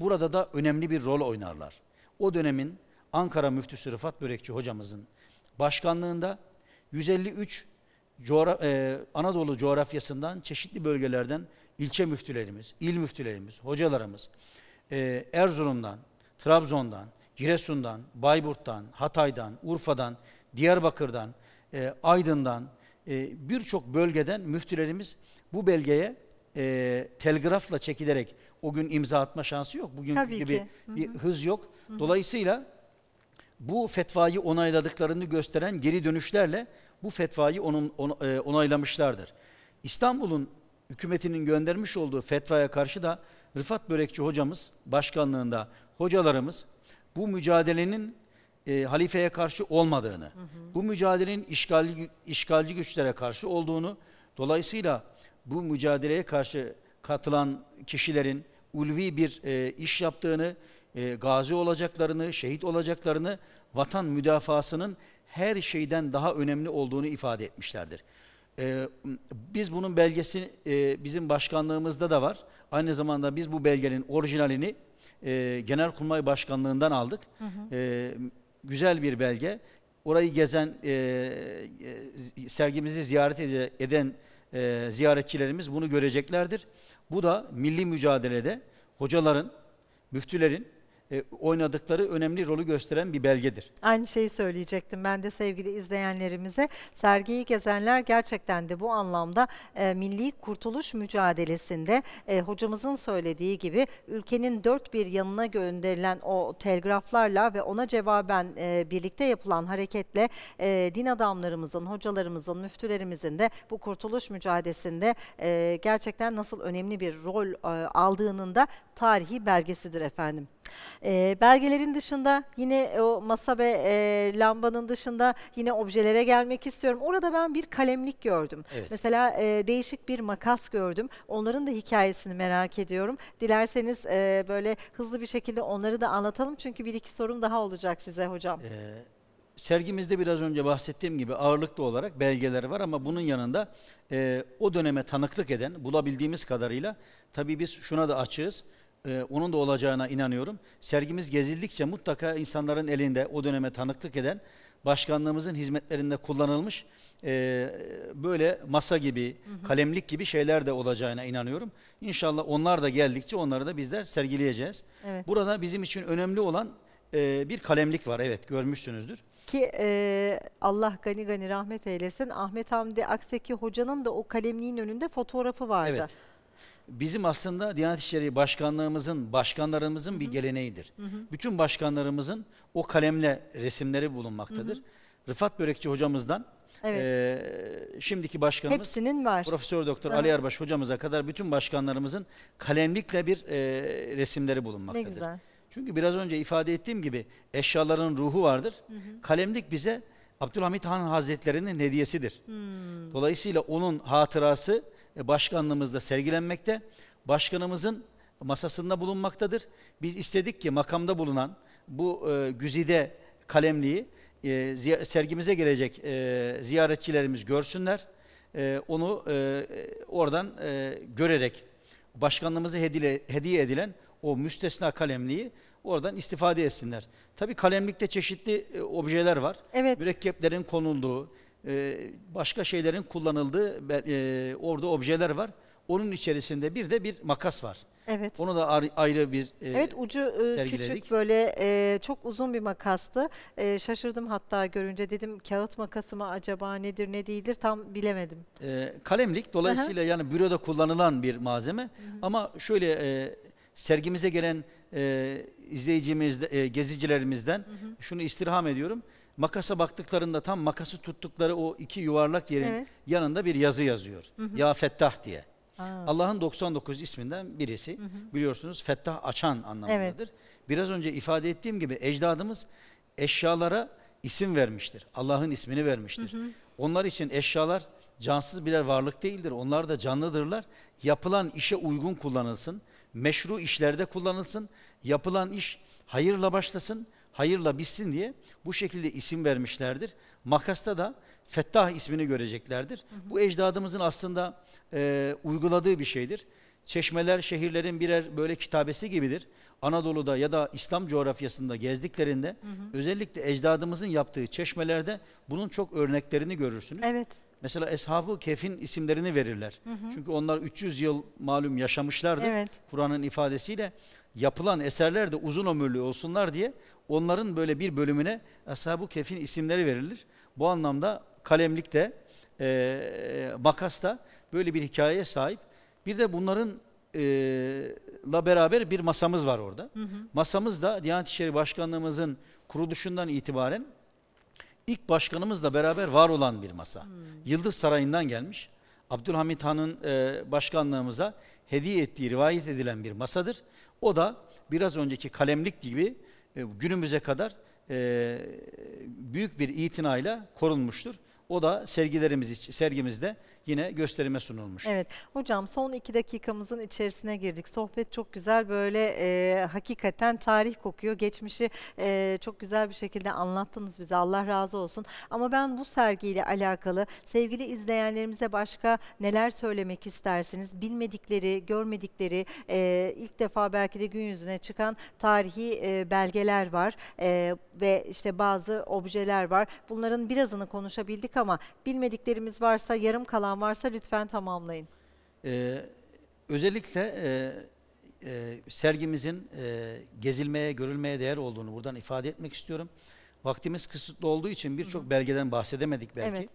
burada da önemli bir rol oynarlar. O dönemin Ankara Müftüsü Rıfat Börekçi hocamızın başkanlığında 153 coğra e, Anadolu coğrafyasından çeşitli bölgelerden ilçe müftülerimiz, il müftülerimiz, hocalarımız e, Erzurum'dan, Trabzon'dan, Giresun'dan, Bayburt'tan, Hatay'dan, Urfa'dan, Diyarbakır'dan, e, Aydın'dan e, birçok bölgeden müftülerimiz bu belgeye e, telgrafla çekilerek o gün imza atma şansı yok. Bugün Tabii gibi ki. Hı -hı. bir hız yok. Hı -hı. Dolayısıyla bu fetvayı onayladıklarını gösteren geri dönüşlerle bu fetvayı onun, on, e, onaylamışlardır. İstanbul'un hükümetinin göndermiş olduğu fetvaya karşı da Rıfat Börekçi hocamız başkanlığında hocalarımız bu mücadelenin e, halifeye karşı olmadığını, hı hı. bu mücadelenin işgalci, işgalci güçlere karşı olduğunu, dolayısıyla bu mücadeleye karşı katılan kişilerin ulvi bir e, iş yaptığını, e, gazi olacaklarını, şehit olacaklarını, vatan müdafasının her şeyden daha önemli olduğunu ifade etmişlerdir. E, biz bunun belgesi e, bizim başkanlığımızda da var. Aynı zamanda biz bu belgenin orijinalini e, Genelkurmay Başkanlığı'ndan aldık. Hı hı. E, güzel bir belge. Orayı gezen, e, e sergimizi ziyaret eden e, ziyaretçilerimiz bunu göreceklerdir. Bu da milli mücadelede hocaların, müftülerin, e, oynadıkları önemli rolü gösteren bir belgedir. Aynı şeyi söyleyecektim ben de sevgili izleyenlerimize. Sergiyi gezenler gerçekten de bu anlamda e, milli kurtuluş mücadelesinde e, hocamızın söylediği gibi ülkenin dört bir yanına gönderilen o telgraflarla ve ona cevaben e, birlikte yapılan hareketle e, din adamlarımızın, hocalarımızın, müftülerimizin de bu kurtuluş mücadelesinde e, gerçekten nasıl önemli bir rol e, aldığının da tarihi belgesidir efendim. E, belgelerin dışında yine o masa ve e, lambanın dışında yine objelere gelmek istiyorum. Orada ben bir kalemlik gördüm. Evet. Mesela e, değişik bir makas gördüm. Onların da hikayesini merak ediyorum. Dilerseniz e, böyle hızlı bir şekilde onları da anlatalım. Çünkü bir iki sorum daha olacak size hocam. Evet. Sergimizde biraz önce bahsettiğim gibi ağırlıklı olarak belgeler var ama bunun yanında e, o döneme tanıklık eden bulabildiğimiz kadarıyla tabii biz şuna da açığız e, onun da olacağına inanıyorum. Sergimiz gezildikçe mutlaka insanların elinde o döneme tanıklık eden başkanlığımızın hizmetlerinde kullanılmış e, böyle masa gibi, hı hı. kalemlik gibi şeyler de olacağına inanıyorum. İnşallah onlar da geldikçe onları da bizler sergileyeceğiz. Evet. Burada bizim için önemli olan e, bir kalemlik var. Evet görmüşsünüzdür. Ki e, Allah gani gani rahmet eylesin. Ahmet Hamdi Akseki hocanın da o kalemliğin önünde fotoğrafı vardı. Evet bizim aslında Diyanet İşleri Başkanlığımızın, başkanlarımızın bir geleneğidir. Hı hı. Bütün başkanlarımızın o kalemle resimleri bulunmaktadır. Hı hı. Rıfat Börekçi hocamızdan Evet. Ee, şimdiki başkanımız Hepsinin var. Profesör Doktor Ali Erbaş hocamıza kadar bütün başkanlarımızın kalemlikle bir e, resimleri bulunmaktadır. Ne güzel. Çünkü biraz önce ifade ettiğim gibi eşyaların ruhu vardır. Hı hı. Kalemlik bize Abdülhamit Han Hazretleri'nin hediyesidir. Hı. Hmm. Dolayısıyla onun hatırası e, başkanlığımızda sergilenmekte. Başkanımızın masasında bulunmaktadır. Biz istedik ki makamda bulunan bu e, güzide kalemliği e, sergimize gelecek e, ziyaretçilerimiz görsünler. E, onu e, oradan e, görerek başkanlığımızı hediye, hediye edilen o müstesna kalemliği oradan istifade etsinler. Tabii kalemlikte çeşitli e, objeler var. Evet. Mürekkeplerin konulduğu, e, başka şeylerin kullanıldığı e, orada objeler var. Onun içerisinde bir de bir makas var. Evet. Onu da ayrı bir e, Evet ucu e, küçük böyle e, çok uzun bir makastı. E, şaşırdım hatta görünce dedim kağıt makası mı acaba nedir ne değildir tam bilemedim. E, kalemlik dolayısıyla Aha. yani büroda kullanılan bir malzeme. Hı -hı. Ama şöyle e, sergimize gelen e, izleyicimiz, e, gezicilerimizden hı hı. şunu istirham ediyorum makasa baktıklarında tam makası tuttukları o iki yuvarlak yerin evet. yanında bir yazı yazıyor. Hı hı. Ya Fettah diye. Allah'ın 99 isminden birisi. Hı hı. Biliyorsunuz Fettah açan anlamındadır. Evet. Biraz önce ifade ettiğim gibi ecdadımız eşyalara isim vermiştir. Allah'ın ismini vermiştir. Hı hı. Onlar için eşyalar cansız birer varlık değildir. Onlar da canlıdırlar. Yapılan işe uygun kullanılsın. Meşru işlerde kullanılsın. Yapılan iş hayırla başlasın hayırla bitsin diye bu şekilde isim vermişlerdir. Makasta da Fettah ismini göreceklerdir. Hı hı. Bu ecdadımızın aslında e, uyguladığı bir şeydir. Çeşmeler şehirlerin birer böyle kitabesi gibidir. Anadolu'da ya da İslam coğrafyasında gezdiklerinde hı hı. özellikle ecdadımızın yaptığı çeşmelerde bunun çok örneklerini görürsünüz. Evet. Mesela Eshabı Kef'in isimlerini verirler. Hı hı. Çünkü onlar 300 yıl malum yaşamışlardı. Evet. Kur'an'ın ifadesiyle yapılan eserler de uzun ömürlü olsunlar diye onların böyle bir bölümüne Ashab-ı Kehf'in isimleri verilir. Bu anlamda kalemlik de, e, da böyle bir hikayeye sahip. Bir de bunların e, la beraber bir masamız var orada. Hı hı. Masamız da Diyanet İşleri Başkanlığımızın kuruluşundan itibaren ilk başkanımızla beraber var olan bir masa. Hı. Yıldız Sarayı'ndan gelmiş. Abdülhamit Han'ın e, başkanlığımıza hediye ettiği rivayet edilen bir masadır. O da biraz önceki kalemlik gibi e, günümüze kadar e, büyük bir itinayla korunmuştur. O da sergilerimiz sergimizde yine gösterime sunulmuş. Evet hocam son iki dakikamızın içerisine girdik. Sohbet çok güzel böyle e, hakikaten tarih kokuyor. Geçmişi e, çok güzel bir şekilde anlattınız bize Allah razı olsun. Ama ben bu sergiyle alakalı sevgili izleyenlerimize başka neler söylemek istersiniz? Bilmedikleri, görmedikleri e, ilk defa belki de gün yüzüne çıkan tarihi e, belgeler var e, ve işte bazı objeler var. Bunların birazını konuşabildik ama bilmediklerimiz varsa yarım kalan varsa lütfen tamamlayın. Ee, özellikle e, e, sergimizin e, gezilmeye, görülmeye değer olduğunu buradan ifade etmek istiyorum. Vaktimiz kısıtlı olduğu için birçok belgeden bahsedemedik belki. Evet.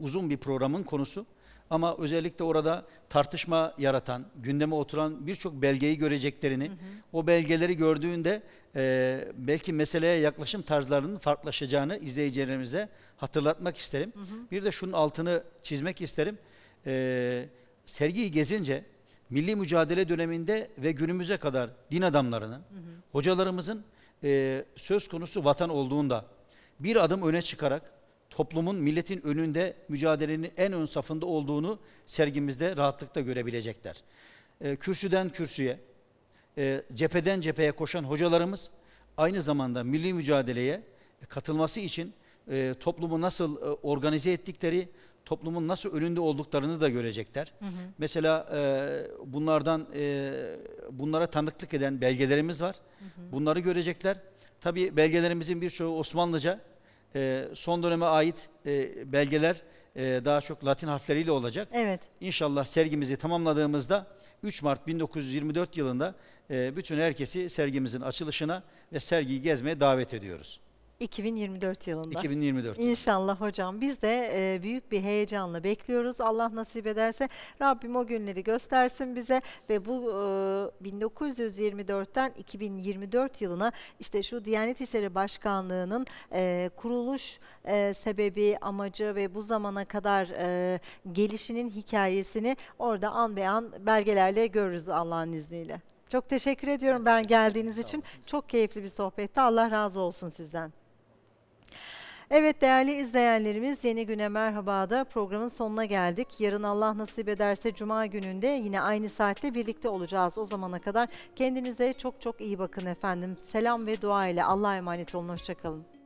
Uzun bir programın konusu. Ama özellikle orada tartışma yaratan, gündeme oturan birçok belgeyi göreceklerini, hı hı. o belgeleri gördüğünde e, belki meseleye yaklaşım tarzlarının farklılaşacağını izleyicilerimize hatırlatmak isterim. Hı hı. Bir de şunun altını çizmek isterim. E, sergiyi gezince milli mücadele döneminde ve günümüze kadar din adamlarının, hı hı. hocalarımızın e, söz konusu vatan olduğunda bir adım öne çıkarak toplumun milletin önünde mücadelenin en ön safında olduğunu sergimizde rahatlıkla görebilecekler. E, kürsüden kürsüye, e, cepheden cepheye koşan hocalarımız aynı zamanda milli mücadeleye katılması için e, toplumu nasıl e, organize ettikleri, toplumun nasıl önünde olduklarını da görecekler. Hı hı. Mesela e, bunlardan e, bunlara tanıklık eden belgelerimiz var. Hı hı. Bunları görecekler. Tabii belgelerimizin birçoğu Osmanlıca e, son döneme ait e, belgeler e, daha çok Latin harfleriyle olacak. Evet. İnşallah sergimizi tamamladığımızda 3 Mart 1924 yılında e, bütün herkesi sergimizin açılışına ve sergiyi gezmeye davet ediyoruz. 2024 yılında. 2024. Yılında. İnşallah hocam. Biz de e, büyük bir heyecanla bekliyoruz. Allah nasip ederse Rabbim o günleri göstersin bize ve bu e, 1924'ten 2024 yılına işte şu Diyanet İşleri Başkanlığı'nın e, kuruluş e, sebebi, amacı ve bu zamana kadar e, gelişinin hikayesini orada an be an belgelerle görürüz Allah'ın izniyle. Çok teşekkür ediyorum ben geldiğiniz için. Çok keyifli bir sohbetti. Allah razı olsun sizden. Evet değerli izleyenlerimiz yeni güne merhaba da programın sonuna geldik. Yarın Allah nasip ederse cuma gününde yine aynı saatte birlikte olacağız. O zamana kadar kendinize çok çok iyi bakın efendim. Selam ve dua ile Allah'a emanet olun. Hoşçakalın.